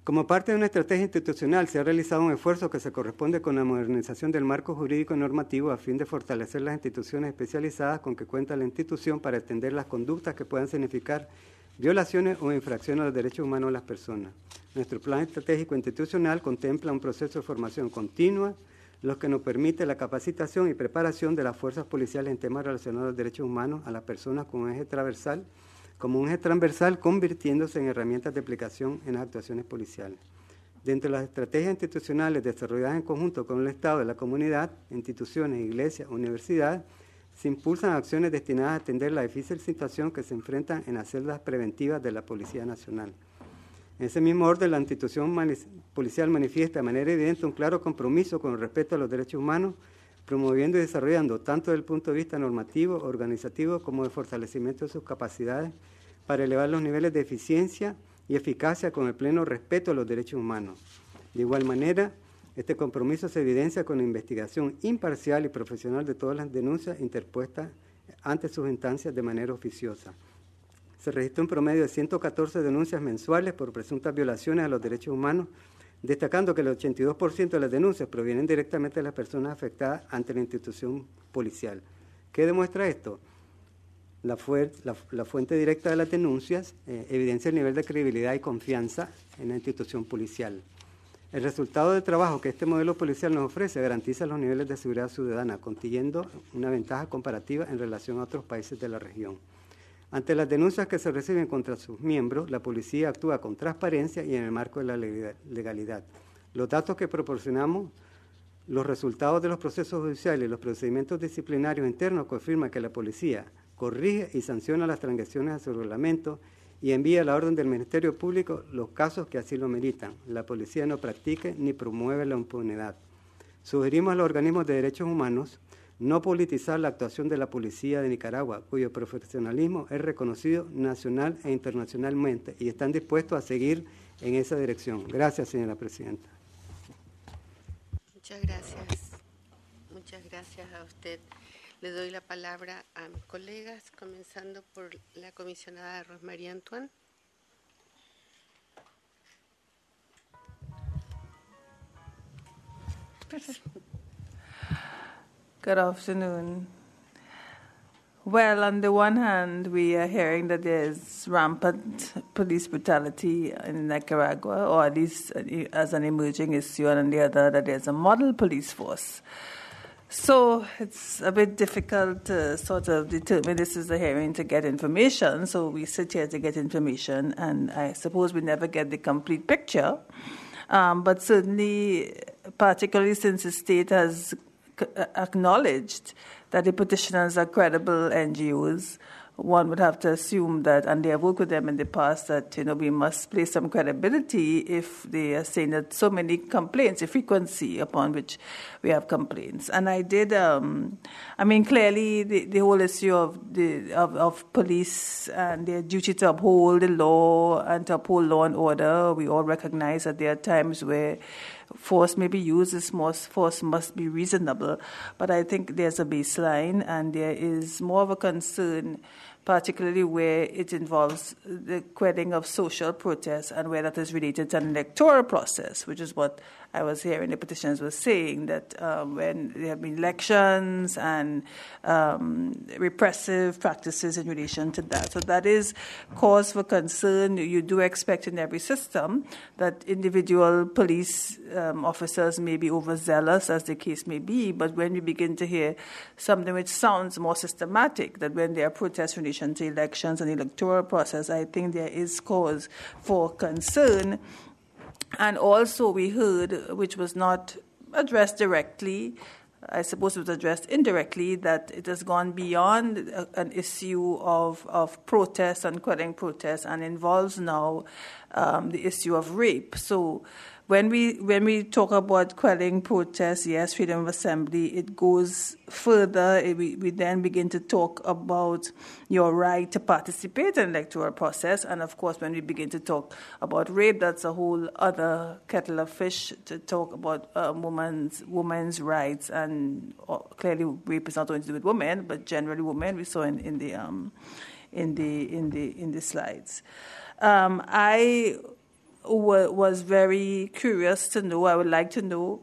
Como parte de una estrategia institucional, se ha realizado un esfuerzo que se corresponde con la modernización del marco jurídico normativo a fin de fortalecer las instituciones especializadas con que cuenta la institución para atender las conductas que puedan significar violaciones o infracciones a los derechos humanos de las personas. Nuestro plan estratégico institucional contempla un proceso de formación continua, lo que nos permite la capacitación y preparación de las fuerzas policiales en temas relacionados a los derechos humanos a las personas con un eje transversal, como un eje transversal convirtiéndose en herramientas de aplicación en las actuaciones policiales. Dentro de las estrategias institucionales desarrolladas en conjunto con el Estado y la comunidad, instituciones, iglesias, universidades, se impulsan acciones destinadas a atender la difícil situación que se enfrentan en las celdas preventivas de la Policía Nacional. En ese mismo orden, la institución policial manifiesta de manera evidente un claro compromiso con el respeto a los derechos humanos, promoviendo y desarrollando tanto desde el punto de vista normativo, organizativo, como de fortalecimiento de sus capacidades para elevar los niveles de eficiencia y eficacia con el pleno respeto a los derechos humanos. De igual manera, este compromiso se evidencia con la investigación imparcial y profesional de todas las denuncias interpuestas ante sus instancias de manera oficiosa se registró un promedio de 114 denuncias mensuales por presuntas violaciones a los derechos humanos, destacando que el 82% de las denuncias provienen directamente de las personas afectadas ante la institución policial. ¿Qué demuestra esto? La, fuente directa de las denuncias eh, evidencia el nivel de credibilidad y confianza en la institución policial. El resultado de trabajo que este modelo policial nos ofrece garantiza los niveles de seguridad ciudadana, consiguiendo una ventaja comparativa en relación a otros países de la región. Ante las denuncias que se reciben contra sus miembros, la policía actúa con transparencia y en el marco de la legalidad. Los datos que proporcionamos, los resultados de los procesos judiciales y los procedimientos disciplinarios internos confirman que la policía corrige y sanciona las transgresiones a su reglamento y envía a la orden del Ministerio Público los casos que así lo meritan. La policía no practique ni promueve la impunidad. Sugerimos a los organismos de derechos humanos no politizar la actuación de la policía de Nicaragua, cuyo profesionalismo es reconocido nacional e internacionalmente y están dispuestos a seguir en esa dirección. Gracias, señora presidenta. Muchas gracias. Muchas gracias a usted. Le doy la palabra a mis colegas, comenzando por la comisionada Rosmaría Antoine. Good afternoon. Well, on the one hand, we are hearing that there's rampant police brutality in Nicaragua, or at least as an emerging issue, and on the other, that there's a model police force. So it's a bit difficult to sort of determine this is a hearing to get information. So we sit here to get information, and I suppose we never get the complete picture. Um, but certainly, particularly since the state has acknowledged that the petitioners are credible NGOs, one would have to assume that, and they have worked with them in the past, that you know we must place some credibility if they are saying that so many complaints, the frequency upon which we have complaints. And I did, um, I mean, clearly the, the whole issue of the of, of police and their duty to uphold the law and to uphold law and order. We all recognize that there are times where force may be used, this force must be reasonable. But I think there's a baseline, and there is more of a concern, particularly where it involves the quelling of social protests and where that is related to an electoral process, which is what I was hearing the petitioners were saying that um, when there have been elections and um, repressive practices in relation to that. So that is cause for concern. You do expect in every system that individual police um, officers may be overzealous, as the case may be, but when you begin to hear something which sounds more systematic, that when there are protests in relation to elections and electoral process, I think there is cause for concern and also, we heard, which was not addressed directly, I suppose it was addressed indirectly, that it has gone beyond a, uh, an issue of, of protests and quelling protests, and involves now um, the issue of rape. So when we when we talk about quelling protests, yes, freedom of assembly, it goes further. It, eh, we, we then begin to talk about your right to participate in electoral process, and of course, when we begin to talk about rape, that's a whole other kettle of fish to talk about uh, women's women's rights, and uh, clearly, rape is not only to do with women, but generally women. We saw in, in the um, in the in the in the slides. Um, I was very curious to know, I would like to know,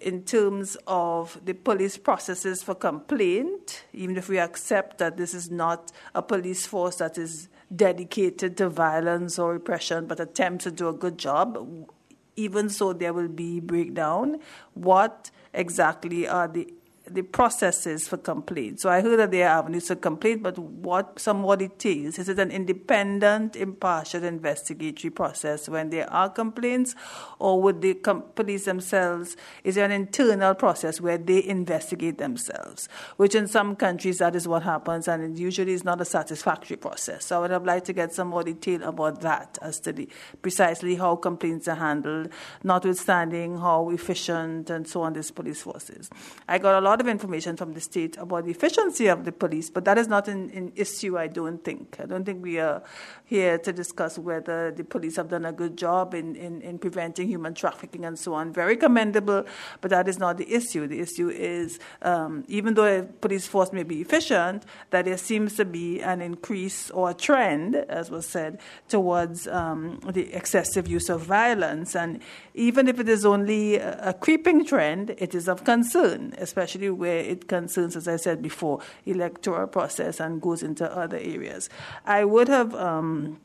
in terms of the police processes for complaint, even if we accept that this is not a police force that is dedicated to violence or repression but attempts to do a good job, even so there will be breakdown. What exactly are the the processes for complete. So I heard that there are avenues for complete, but what somewhat it is, is it an independent, impartial investigatory process when there are complaints, or would the police themselves, is there an internal process where they investigate themselves? Which in some countries that is what happens, and it usually is not a satisfactory process. So I would have liked to get some more detail about that as to the, precisely how complaints are handled, notwithstanding how efficient and so on this police force is. I got a lot lot of information from the state about the efficiency of the police, but that is not an, an issue, I don't think. I don't think we are here to discuss whether the police have done a good job in, in, in preventing human trafficking and so on. Very commendable, but that is not the issue. The issue is um, even though a police force may be efficient, that there seems to be an increase or a trend, as was said, towards um, the excessive use of violence. And even if it is only a, a creeping trend, it is of concern, especially especially where it concerns, as I said before, electoral process and goes into other areas. I would have. Um,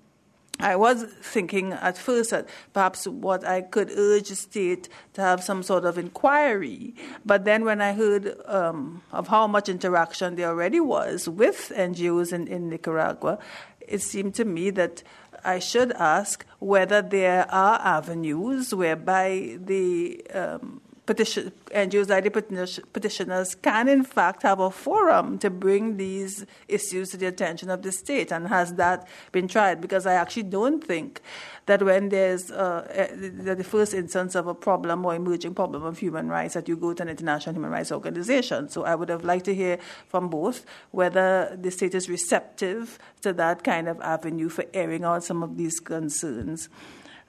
I was thinking at first that perhaps what I could urge the state to have some sort of inquiry, but then when I heard um, of how much interaction there already was with NGOs in, in Nicaragua, it seemed to me that I should ask whether there are avenues whereby the um, petition, NGOs that petitioners can, in fact, have a forum to bring these issues to the attention of the state. And has that been tried? Because I actually don't think that when there's uh, eh, a, the first instance of a problem or emerging problem of human rights, that you go to an international human rights organization. So I would have liked to hear from both whether the state is receptive to that kind of avenue for airing out some of these concerns.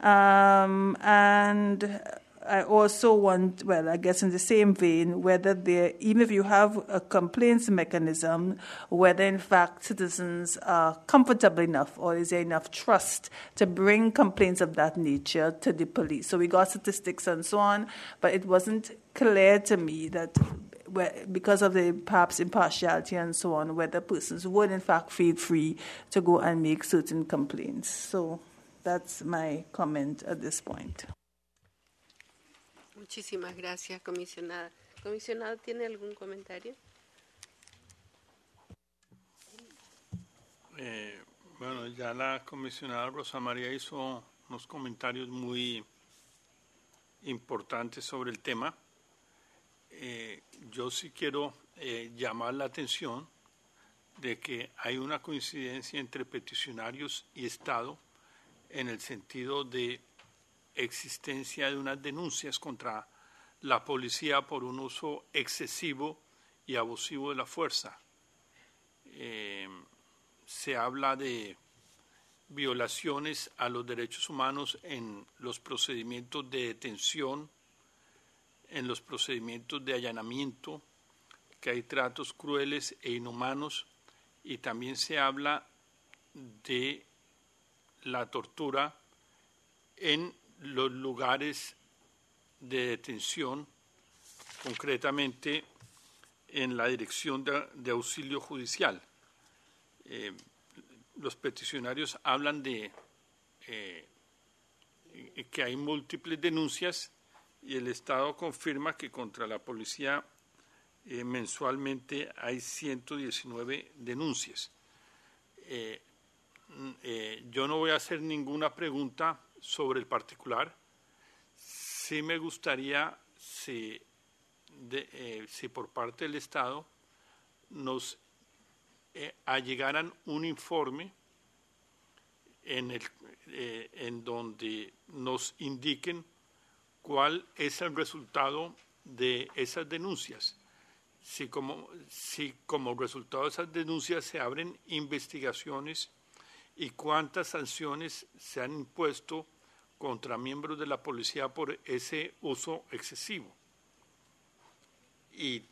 Um, and I also want, well, I guess in the same vein, whether there, even if you have a complaints mechanism, whether in fact citizens are comfortable enough or is there enough trust to bring complaints of that nature to the police. So we got statistics and so on, but it wasn't clear to me that because of the perhaps impartiality and so on, whether persons would in fact feel free to go and make certain complaints. So that's my comment at this point. Muchísimas gracias, comisionada. Comisionado, ¿tiene algún comentario? Eh, bueno, ya la comisionada Rosa María hizo unos comentarios muy importantes sobre el tema. Eh, yo sí quiero eh, llamar la atención de que hay una coincidencia entre peticionarios y Estado en el sentido de existencia de unas denuncias contra la policía por un uso excesivo y abusivo de la fuerza. Eh, se habla de violaciones a los derechos humanos en los procedimientos de detención, en los procedimientos de allanamiento, que hay tratos crueles e inhumanos, y también se habla de la tortura en los lugares de detención, concretamente en la Dirección de, Auxilio Judicial. Eh, los peticionarios hablan de eh, que hay múltiples denuncias y el Estado confirma que contra la policía eh, mensualmente hay 119 denuncias. Mm, yo no voy a hacer ninguna pregunta sobre el particular, sí me gustaría si, eh, por parte del Estado nos eh, allegaran un informe eh, en, donde nos indiquen cuál es el resultado de esas denuncias. si como resultado de esas denuncias se abren investigaciones y cuántas sanciones se han impuesto contra miembros de la policía por ese uso excesivo. Y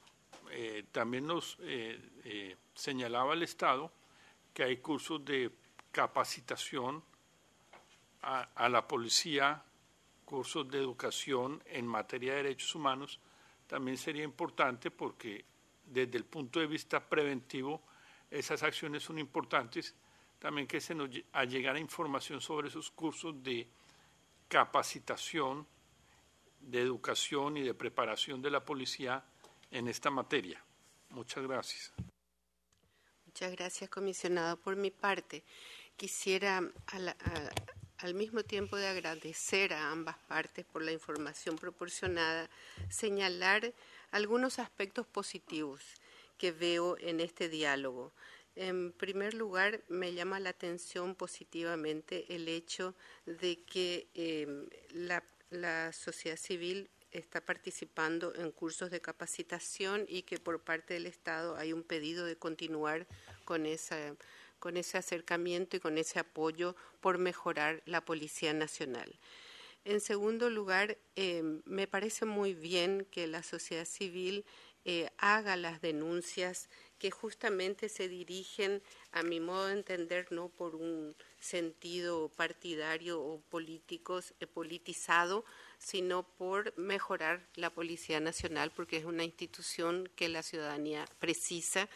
eh, también nos eh, eh, señalaba el Estado que hay cursos de capacitación a, la policía, cursos de educación en materia de derechos humanos, también sería importante porque desde el punto de vista preventivo esas acciones son importantes, también que se nos a información sobre esos cursos de capacitación de educación y de preparación de la policía en esta materia. Muchas gracias. Muchas gracias, comisionado. Por mi parte, quisiera al mismo tiempo de agradecer a ambas partes por la información proporcionada, señalar algunos aspectos positivos que veo en este diálogo. En primer lugar, me llama la atención positivamente el hecho de que em, la, sociedad civil está participando en cursos de capacitación y que por parte del Estado hay un pedido de continuar con esa con ese acercamiento y con ese apoyo por mejorar la Policía Nacional. En segundo lugar, em, me parece muy bien que la sociedad civil eh, haga las denuncias que justamente se dirigen, a mi modo de entender, no por un sentido partidario o político eh, politizado, sino por mejorar la Policía Nacional, porque es una institución que la ciudadanía precisa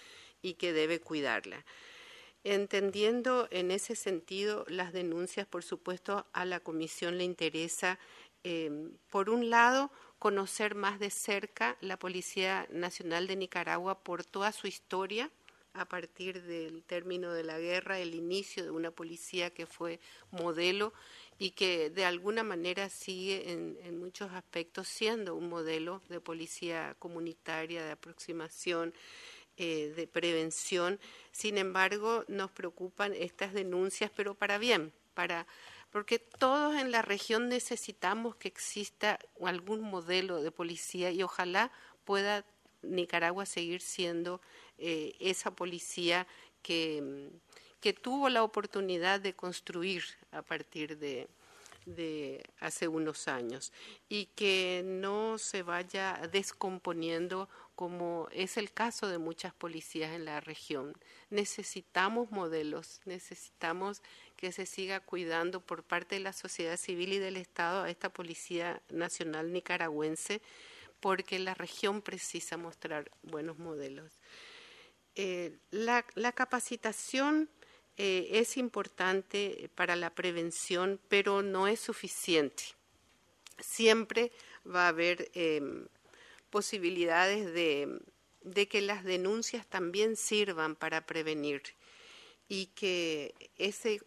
y que debe cuidarla. Entendiendo en ese sentido las denuncias, por supuesto, a la Comisión le interesa, eh, por un lado, conocer más de cerca la Policía Nacional de Nicaragua por toda su historia a partir del término de la guerra, el inicio de una policía que fue modelo y que de alguna manera sigue en, muchos aspectos siendo un modelo de policía comunitaria, de aproximación, eh, de prevención. Sin embargo, nos preocupan estas denuncias, pero para bien, para porque todos en la región necesitamos que exista algún modelo de policía y ojalá pueda Nicaragua seguir siendo eh, esa policía que, mm, que, tuvo la oportunidad de construir a partir de hace unos años y que no se vaya descomponiendo como es el caso de muchas policías en la región. Necesitamos modelos, necesitamos que se siga cuidando por parte de la sociedad civil y del Estado a esta Policía Nacional nicaragüense, porque la región precisa mostrar buenos modelos. Eh, la, capacitación eh, es importante para la prevención, pero no es suficiente. Siempre va a haber em, posibilidades de, de que las denuncias también sirvan para prevenir y que ese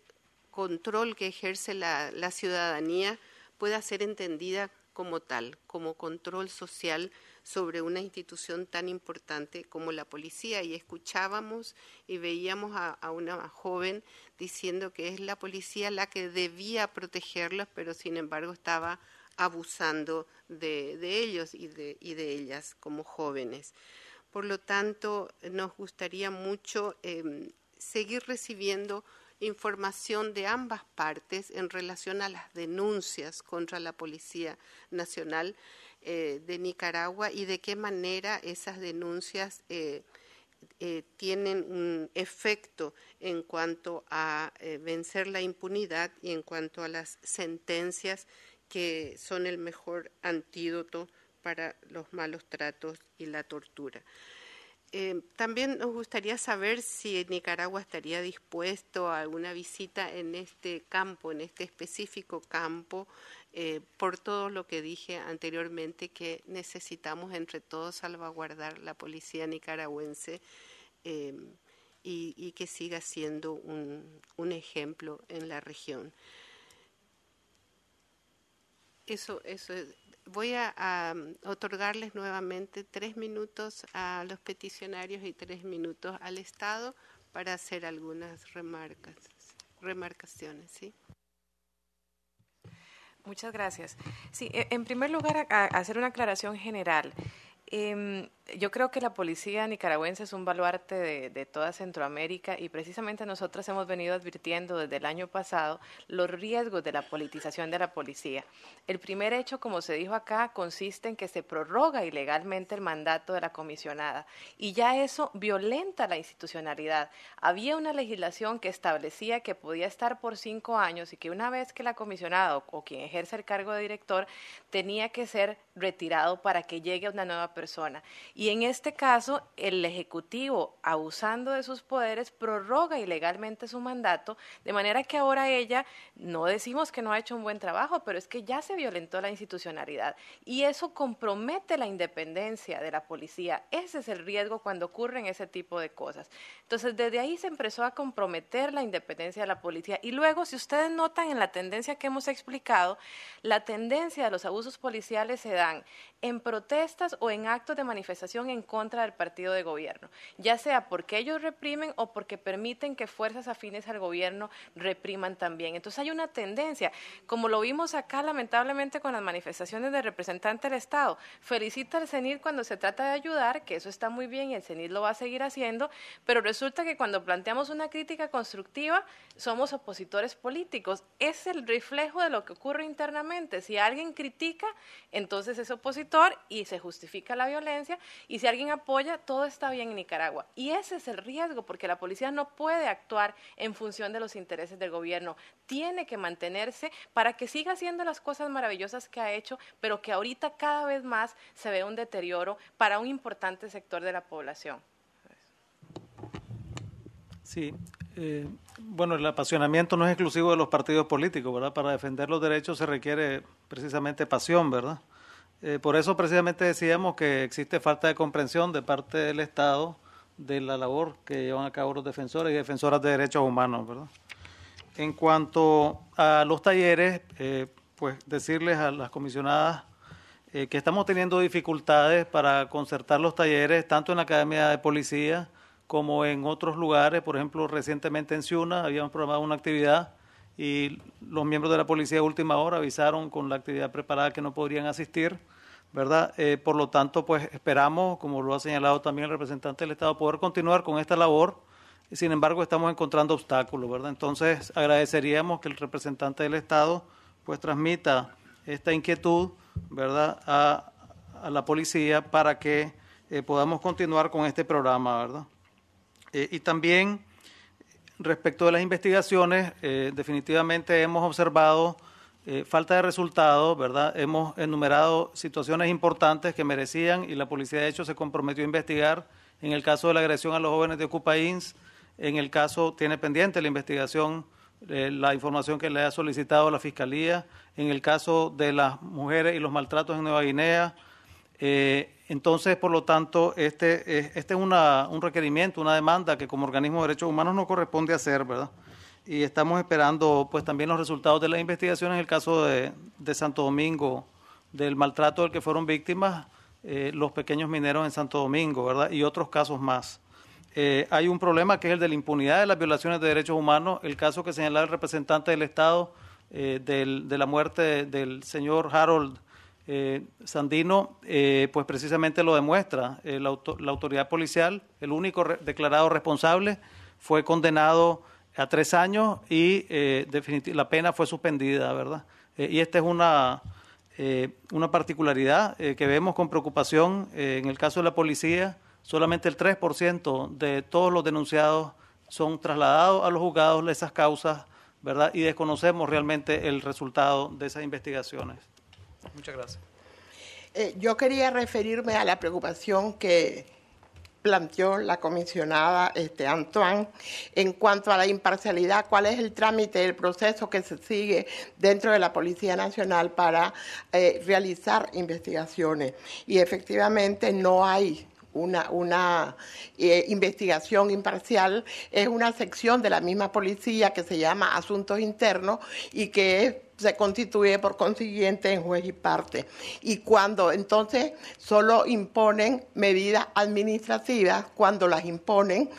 control que ejerce la, ciudadanía pueda ser entendida como tal, como control social sobre una institución tan importante como la policía. Y escuchábamos y veíamos a, una joven diciendo que es la policía la que debía protegerlos, pero sin embargo estaba abusando de, ellos y de, ellas como jóvenes. Por lo tanto, nos gustaría mucho em, seguir recibiendo información de ambas partes en relación a las denuncias contra la Policía Nacional eh, de Nicaragua y de qué manera esas denuncias eh, eh, tienen un efecto en cuanto a vencer la impunidad y en cuanto a las sentencias que son el mejor antídoto para los malos tratos y la tortura. Eh, también nos gustaría saber si Nicaragua estaría dispuesto a alguna visita en este campo, en este específico campo, eh, por todo lo que dije anteriormente, que necesitamos entre todos salvaguardar la policía nicaragüense eh, y, que siga siendo un, un ejemplo en la región. Eso, eso es voy a, mm, otorgarles nuevamente tres minutos a los peticionarios y tres minutos al Estado para hacer algunas remarcas, remarcaciones. ¿sí? Muchas gracias. Sí, e, en primer lugar, hacer una aclaración general. Em, yo creo que la policía nicaragüense es un baluarte de, toda Centroamérica y precisamente nosotras hemos venido advirtiendo desde el año pasado los riesgos de la politización de la policía. El primer hecho, como se dijo acá, consiste en que se prorroga ilegalmente el mandato de la comisionada y ya eso violenta la institucionalidad. Había una legislación que establecía que podía estar por cinco años y que una vez que la comisionada o quien ejerce el cargo de director tenía que ser retirado para que llegue una nueva persona. Y en este caso, el Ejecutivo, abusando de sus poderes, prorroga ilegalmente su mandato, de manera que ahora ella, no decimos que no ha hecho un buen trabajo, pero es que ya se violentó la institucionalidad. Y eso compromete la independencia de la policía. Ese es el riesgo cuando ocurren ese tipo de cosas. Entonces, desde ahí se empezó a comprometer la independencia de la policía. Y luego, si ustedes notan en la tendencia que hemos explicado, la tendencia de los abusos policiales se da en protestas o en actos de manifestación en contra del partido de gobierno, ya sea porque ellos reprimen o porque permiten que fuerzas afines al gobierno repriman también. Entonces hay una tendencia, como lo vimos acá lamentablemente con las manifestaciones del representante del Estado, felicita al CENIR cuando se trata de ayudar, que eso está muy bien y el CENIR lo va a seguir haciendo, pero resulta que cuando planteamos una crítica constructiva somos opositores políticos. Es el reflejo de lo que ocurre internamente. Si alguien critica, entonces es opositor y se justifica la violencia, y si alguien apoya, todo está bien en Nicaragua. Y ese es el riesgo, porque la policía no puede actuar en función de los intereses del gobierno, tiene que mantenerse para que siga haciendo las cosas maravillosas que ha hecho, pero que ahorita cada vez más se ve un deterioro para un importante sector de la población. Sí, eh, bueno, el apasionamiento no es exclusivo de los partidos políticos, ¿verdad? Para defender los derechos se requiere precisamente pasión, ¿verdad? Eh, por eso precisamente decíamos que existe falta de comprensión de parte del Estado de la labor que llevan a cabo los defensores y defensoras de derechos humanos, ¿verdad? En cuanto a los talleres, eh, pues decirles a las comisionadas eh, que estamos teniendo dificultades para concertar los talleres, tanto en la Academia de Policía como en otros lugares. Por ejemplo, recientemente en Ciuna habíamos programado una actividad y los miembros de la policía de última hora avisaron con la actividad preparada que no podrían asistir, ¿verdad? Eh, por lo tanto, pues esperamos, como lo ha señalado también el representante del Estado, poder continuar con esta labor. Sin embargo, estamos encontrando obstáculos, ¿verdad? Entonces, agradeceríamos que el representante del Estado pues transmita esta inquietud, ¿verdad?, a, la policía para que eh, podamos continuar con este programa, ¿verdad? Eh, y también respecto de las investigaciones, eh, definitivamente hemos observado eh, falta de resultados, ¿verdad? Hemos enumerado situaciones importantes que merecían y la policía, de hecho, se comprometió a investigar. En el caso de la agresión a los jóvenes de Ins, en el caso tiene pendiente la investigación, eh, la información que le ha solicitado la Fiscalía, en el caso de las mujeres y los maltratos en Nueva Guinea, entonces, por lo tanto, este, este es un requerimiento, una demanda que como organismo de derechos humanos no corresponde hacer, ¿verdad? Y estamos esperando pues también los resultados de las investigaciones en el caso de, Santo Domingo, del maltrato del que fueron víctimas eh, los pequeños mineros en Santo Domingo, ¿verdad? Y otros casos más. Eh, hay un problema que es el de la impunidad de las violaciones de derechos humanos, el caso que señalaba el representante del Estado eh, de la muerte del señor Harold eh, Sandino, eh, pues precisamente lo demuestra. la, autoridad policial, el único declarado responsable, fue condenado a tres años y eh, la pena fue suspendida, ¿verdad? y esta es una, una particularidad que vemos con preocupación. en el caso de la policía, solamente el 3% de todos los denunciados son trasladados a los juzgados esas causas, ¿verdad? Y desconocemos realmente el resultado de esas investigaciones. Muchas gracias. Eh, yo quería referirme a la preocupación que planteó la comisionada este, Antoine en cuanto a la imparcialidad, cuál es el trámite, el proceso que se sigue dentro de la Policía Nacional para eh, realizar investigaciones. Y efectivamente no hay una, eh, investigación imparcial, es una sección de la misma policía que se llama Asuntos Internos y que es se constituye por consiguiente en juez y parte. Y cuando entonces solo imponen medidas administrativas, cuando las imponen,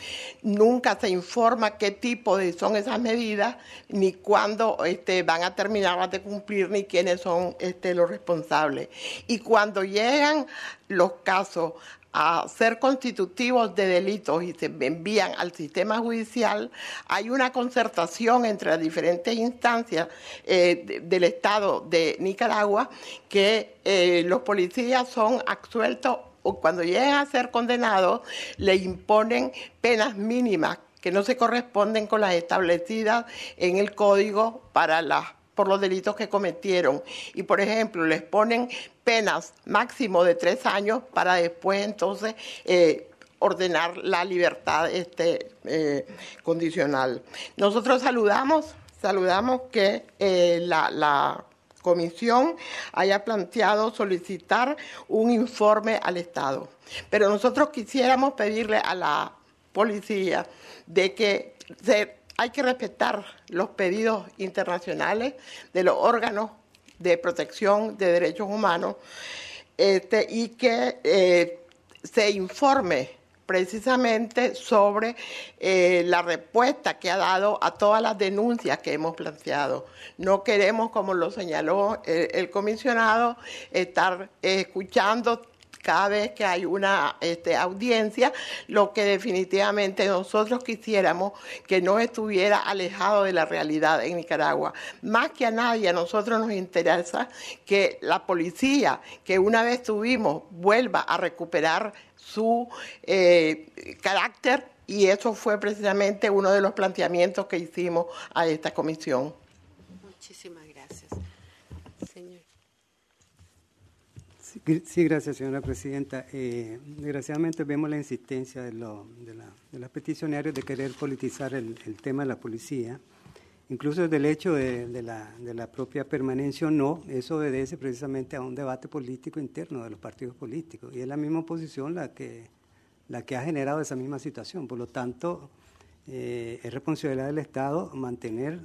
nunca se informa qué tipo de son esas medidas, ni cuándo este, van a terminar de cumplir, ni quiénes son este, los responsables. Y cuando llegan los casos a ser constitutivos de delitos y se envían al sistema judicial, hay una concertación entre las diferentes instancias eh, del Estado de Nicaragua que eh, los policías son absueltos o cuando llegan a ser condenados le imponen penas mínimas que no se corresponden con las establecidas en el código para las por los delitos que cometieron. Y por ejemplo, les ponen penas máximo de tres años para después entonces eh, ordenar la libertad este, eh, condicional. Nosotros saludamos, saludamos que eh, la, la comisión haya planteado solicitar un informe al Estado. Pero nosotros quisiéramos pedirle a la policía de que se hay que respetar los pedidos internacionales de los órganos de protección de derechos humanos este, y que eh, se informe precisamente sobre eh, la respuesta que ha dado a todas las denuncias que hemos planteado. No queremos, como lo señaló eh, el, comisionado, estar escuchando cada vez que hay una este, audiencia, lo que definitivamente nosotros quisiéramos que no estuviera alejado de la realidad en Nicaragua. Más que a nadie, a nosotros nos interesa que la policía, que una vez tuvimos, vuelva a recuperar su eh, carácter y eso fue precisamente uno de los planteamientos que hicimos a esta comisión. Muchísimas Sí, gracias, señora presidenta. Eh, desgraciadamente vemos la insistencia de, los de, la, de los peticionarios de querer politizar el, tema de la policía, incluso desde el hecho de, la, de la propia permanencia o no, eso obedece precisamente a un debate político interno de los partidos políticos. Y es la misma oposición la que, la que ha generado esa misma situación. Por lo tanto, eh, es responsabilidad del Estado mantener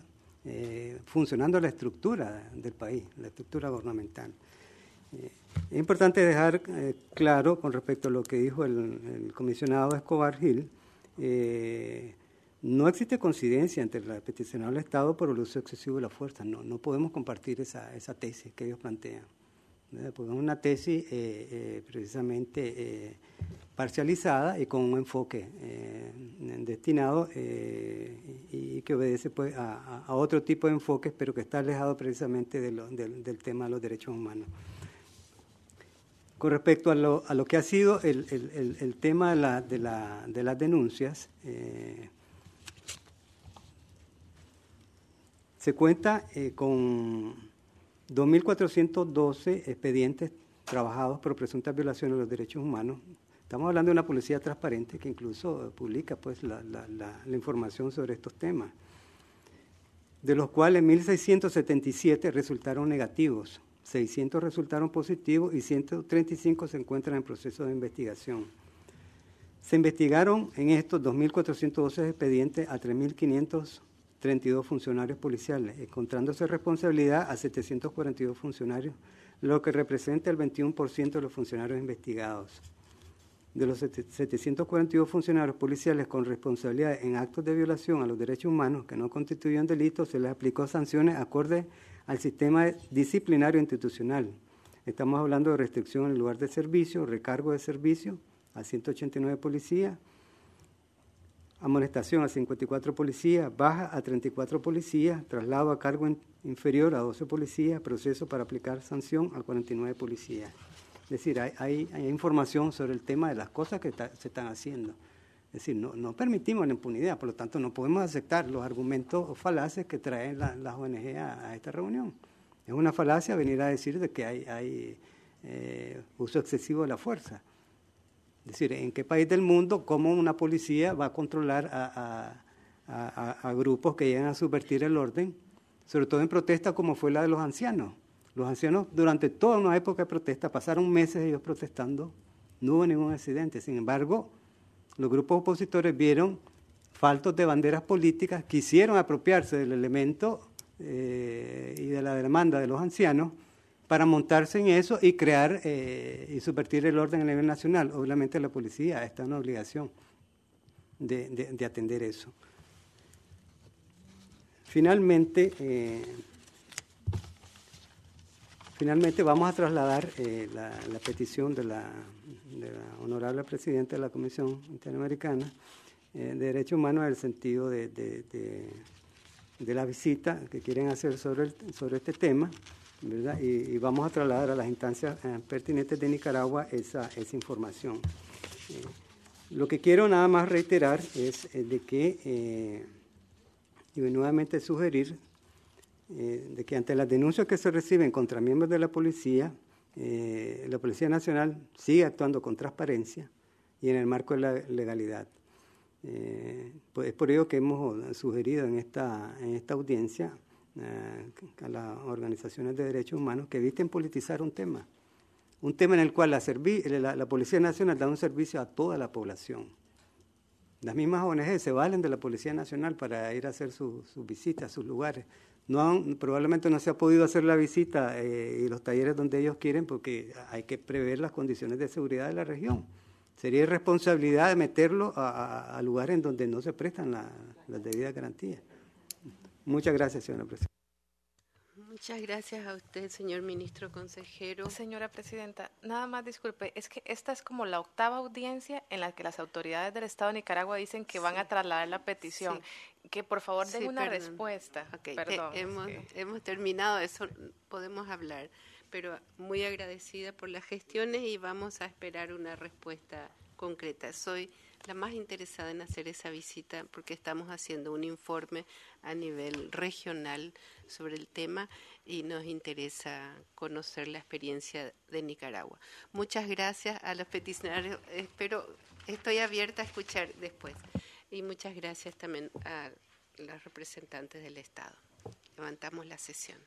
eh, funcionando la estructura del país, la estructura gubernamental. Es importante dejar eh, claro con respecto a lo que dijo el, comisionado Escobar Gil, eh, no existe coincidencia entre la peticionada del Estado por el uso excesivo de la fuerza. No, no podemos compartir esa, tesis que ellos plantean. Es una tesis eh, precisamente parcializada y con un enfoque destinado y, que obedece pues, a, otro tipo de enfoques, pero que está alejado precisamente del tema de los derechos humanos. Con respecto a lo, que ha sido el, tema de, las denuncias, eh, se cuenta eh, con 2.412 expedientes trabajados por presuntas violaciones de los derechos humanos. Estamos hablando de una policía transparente que incluso publica pues, la, la información sobre estos temas, de los cuales 1.677 resultaron negativos, 600 resultaron positivos y 135 se encuentran en proceso de investigación. Se investigaron en estos 2.412 expedientes a 3.532 funcionarios policiales, encontrándose responsabilidad a 742 funcionarios, lo que representa el 21% de los funcionarios investigados. De los 742 funcionarios policiales con responsabilidad en actos de violación a los derechos humanos que no constituyen delitos, se les aplicó sanciones acorde al sistema disciplinario institucional. Estamos hablando de restricción en el lugar de servicio, recargo de servicio a 189 policías, amonestación a 54 policías, baja a 34 policías, traslado a cargo inferior a 12 policías, proceso para aplicar sanción a 49 policías. Es decir, hay, hay, información sobre el tema de las cosas que se están haciendo. Es decir, no, permitimos la impunidad, por lo tanto no podemos aceptar los argumentos falaces que traen las ONG a, esta reunión. Es una falacia venir a decir de que hay, hay eh, uso excesivo de la fuerza. Es decir, ¿en qué país del mundo cómo una policía va a controlar a, a grupos que llegan a subvertir el orden? Sobre todo en protestas como fue la de los ancianos. Los ancianos durante toda una época de protesta, pasaron meses ellos protestando, no hubo ningún accidente. Sin embargo, los grupos opositores vieron faltos de banderas políticas, quisieron apropiarse del elemento eh, y de la demanda de los ancianos para montarse en eso y crear eh, y subvertir el orden a nivel nacional. Obviamente la policía está en una obligación de, atender eso. Finalmente, eh, Finalmente vamos a trasladar eh, la, petición de la, honorable presidenta de la Comisión Interamericana eh, de Derechos Humanos en el sentido de, la visita que quieren hacer sobre, sobre este tema, Y, vamos a trasladar a las instancias eh, pertinentes de Nicaragua esa, esa información. lo que quiero nada más reiterar es de que, y nuevamente sugerir eh, de que ante las denuncias que se reciben contra miembros de la policía, eh, la Policía Nacional sigue actuando con transparencia y en el marco de la legalidad. Eh, pues es por ello que hemos sugerido en esta, audiencia a las organizaciones de derechos humanos que eviten politizar un tema, un tema en el cual la, Policía Nacional da un servicio a toda la población. Las mismas ONG se valen de la Policía Nacional para ir a hacer sus su visitas a sus lugares, probablemente no se ha podido hacer la visita eh, y los talleres donde ellos quieren porque hay que prever las condiciones de seguridad de la región. Sería irresponsabilidad de meterlo a, lugares en donde no se prestan las debidas garantías. Muchas gracias, señora presidenta. Muchas gracias a usted, señor ministro consejero. Señora presidenta, nada más disculpe, es que esta es como la octava audiencia en la que las autoridades del Estado de Nicaragua dicen que van a trasladar la petición. Que por favor den una respuesta. Okay. Eh, perdón, hemos, hemos terminado, eso podemos hablar, pero muy agradecida por las gestiones y vamos a esperar una respuesta concreta. Soy la más interesada en hacer esa visita porque estamos haciendo un informe a nivel regional sobre el tema y nos interesa conocer la experiencia de Nicaragua. Muchas gracias a los peticionarios. Espero, estoy abierta a escuchar después. Y muchas gracias también a los representantes del Estado. Levantamos la sesión.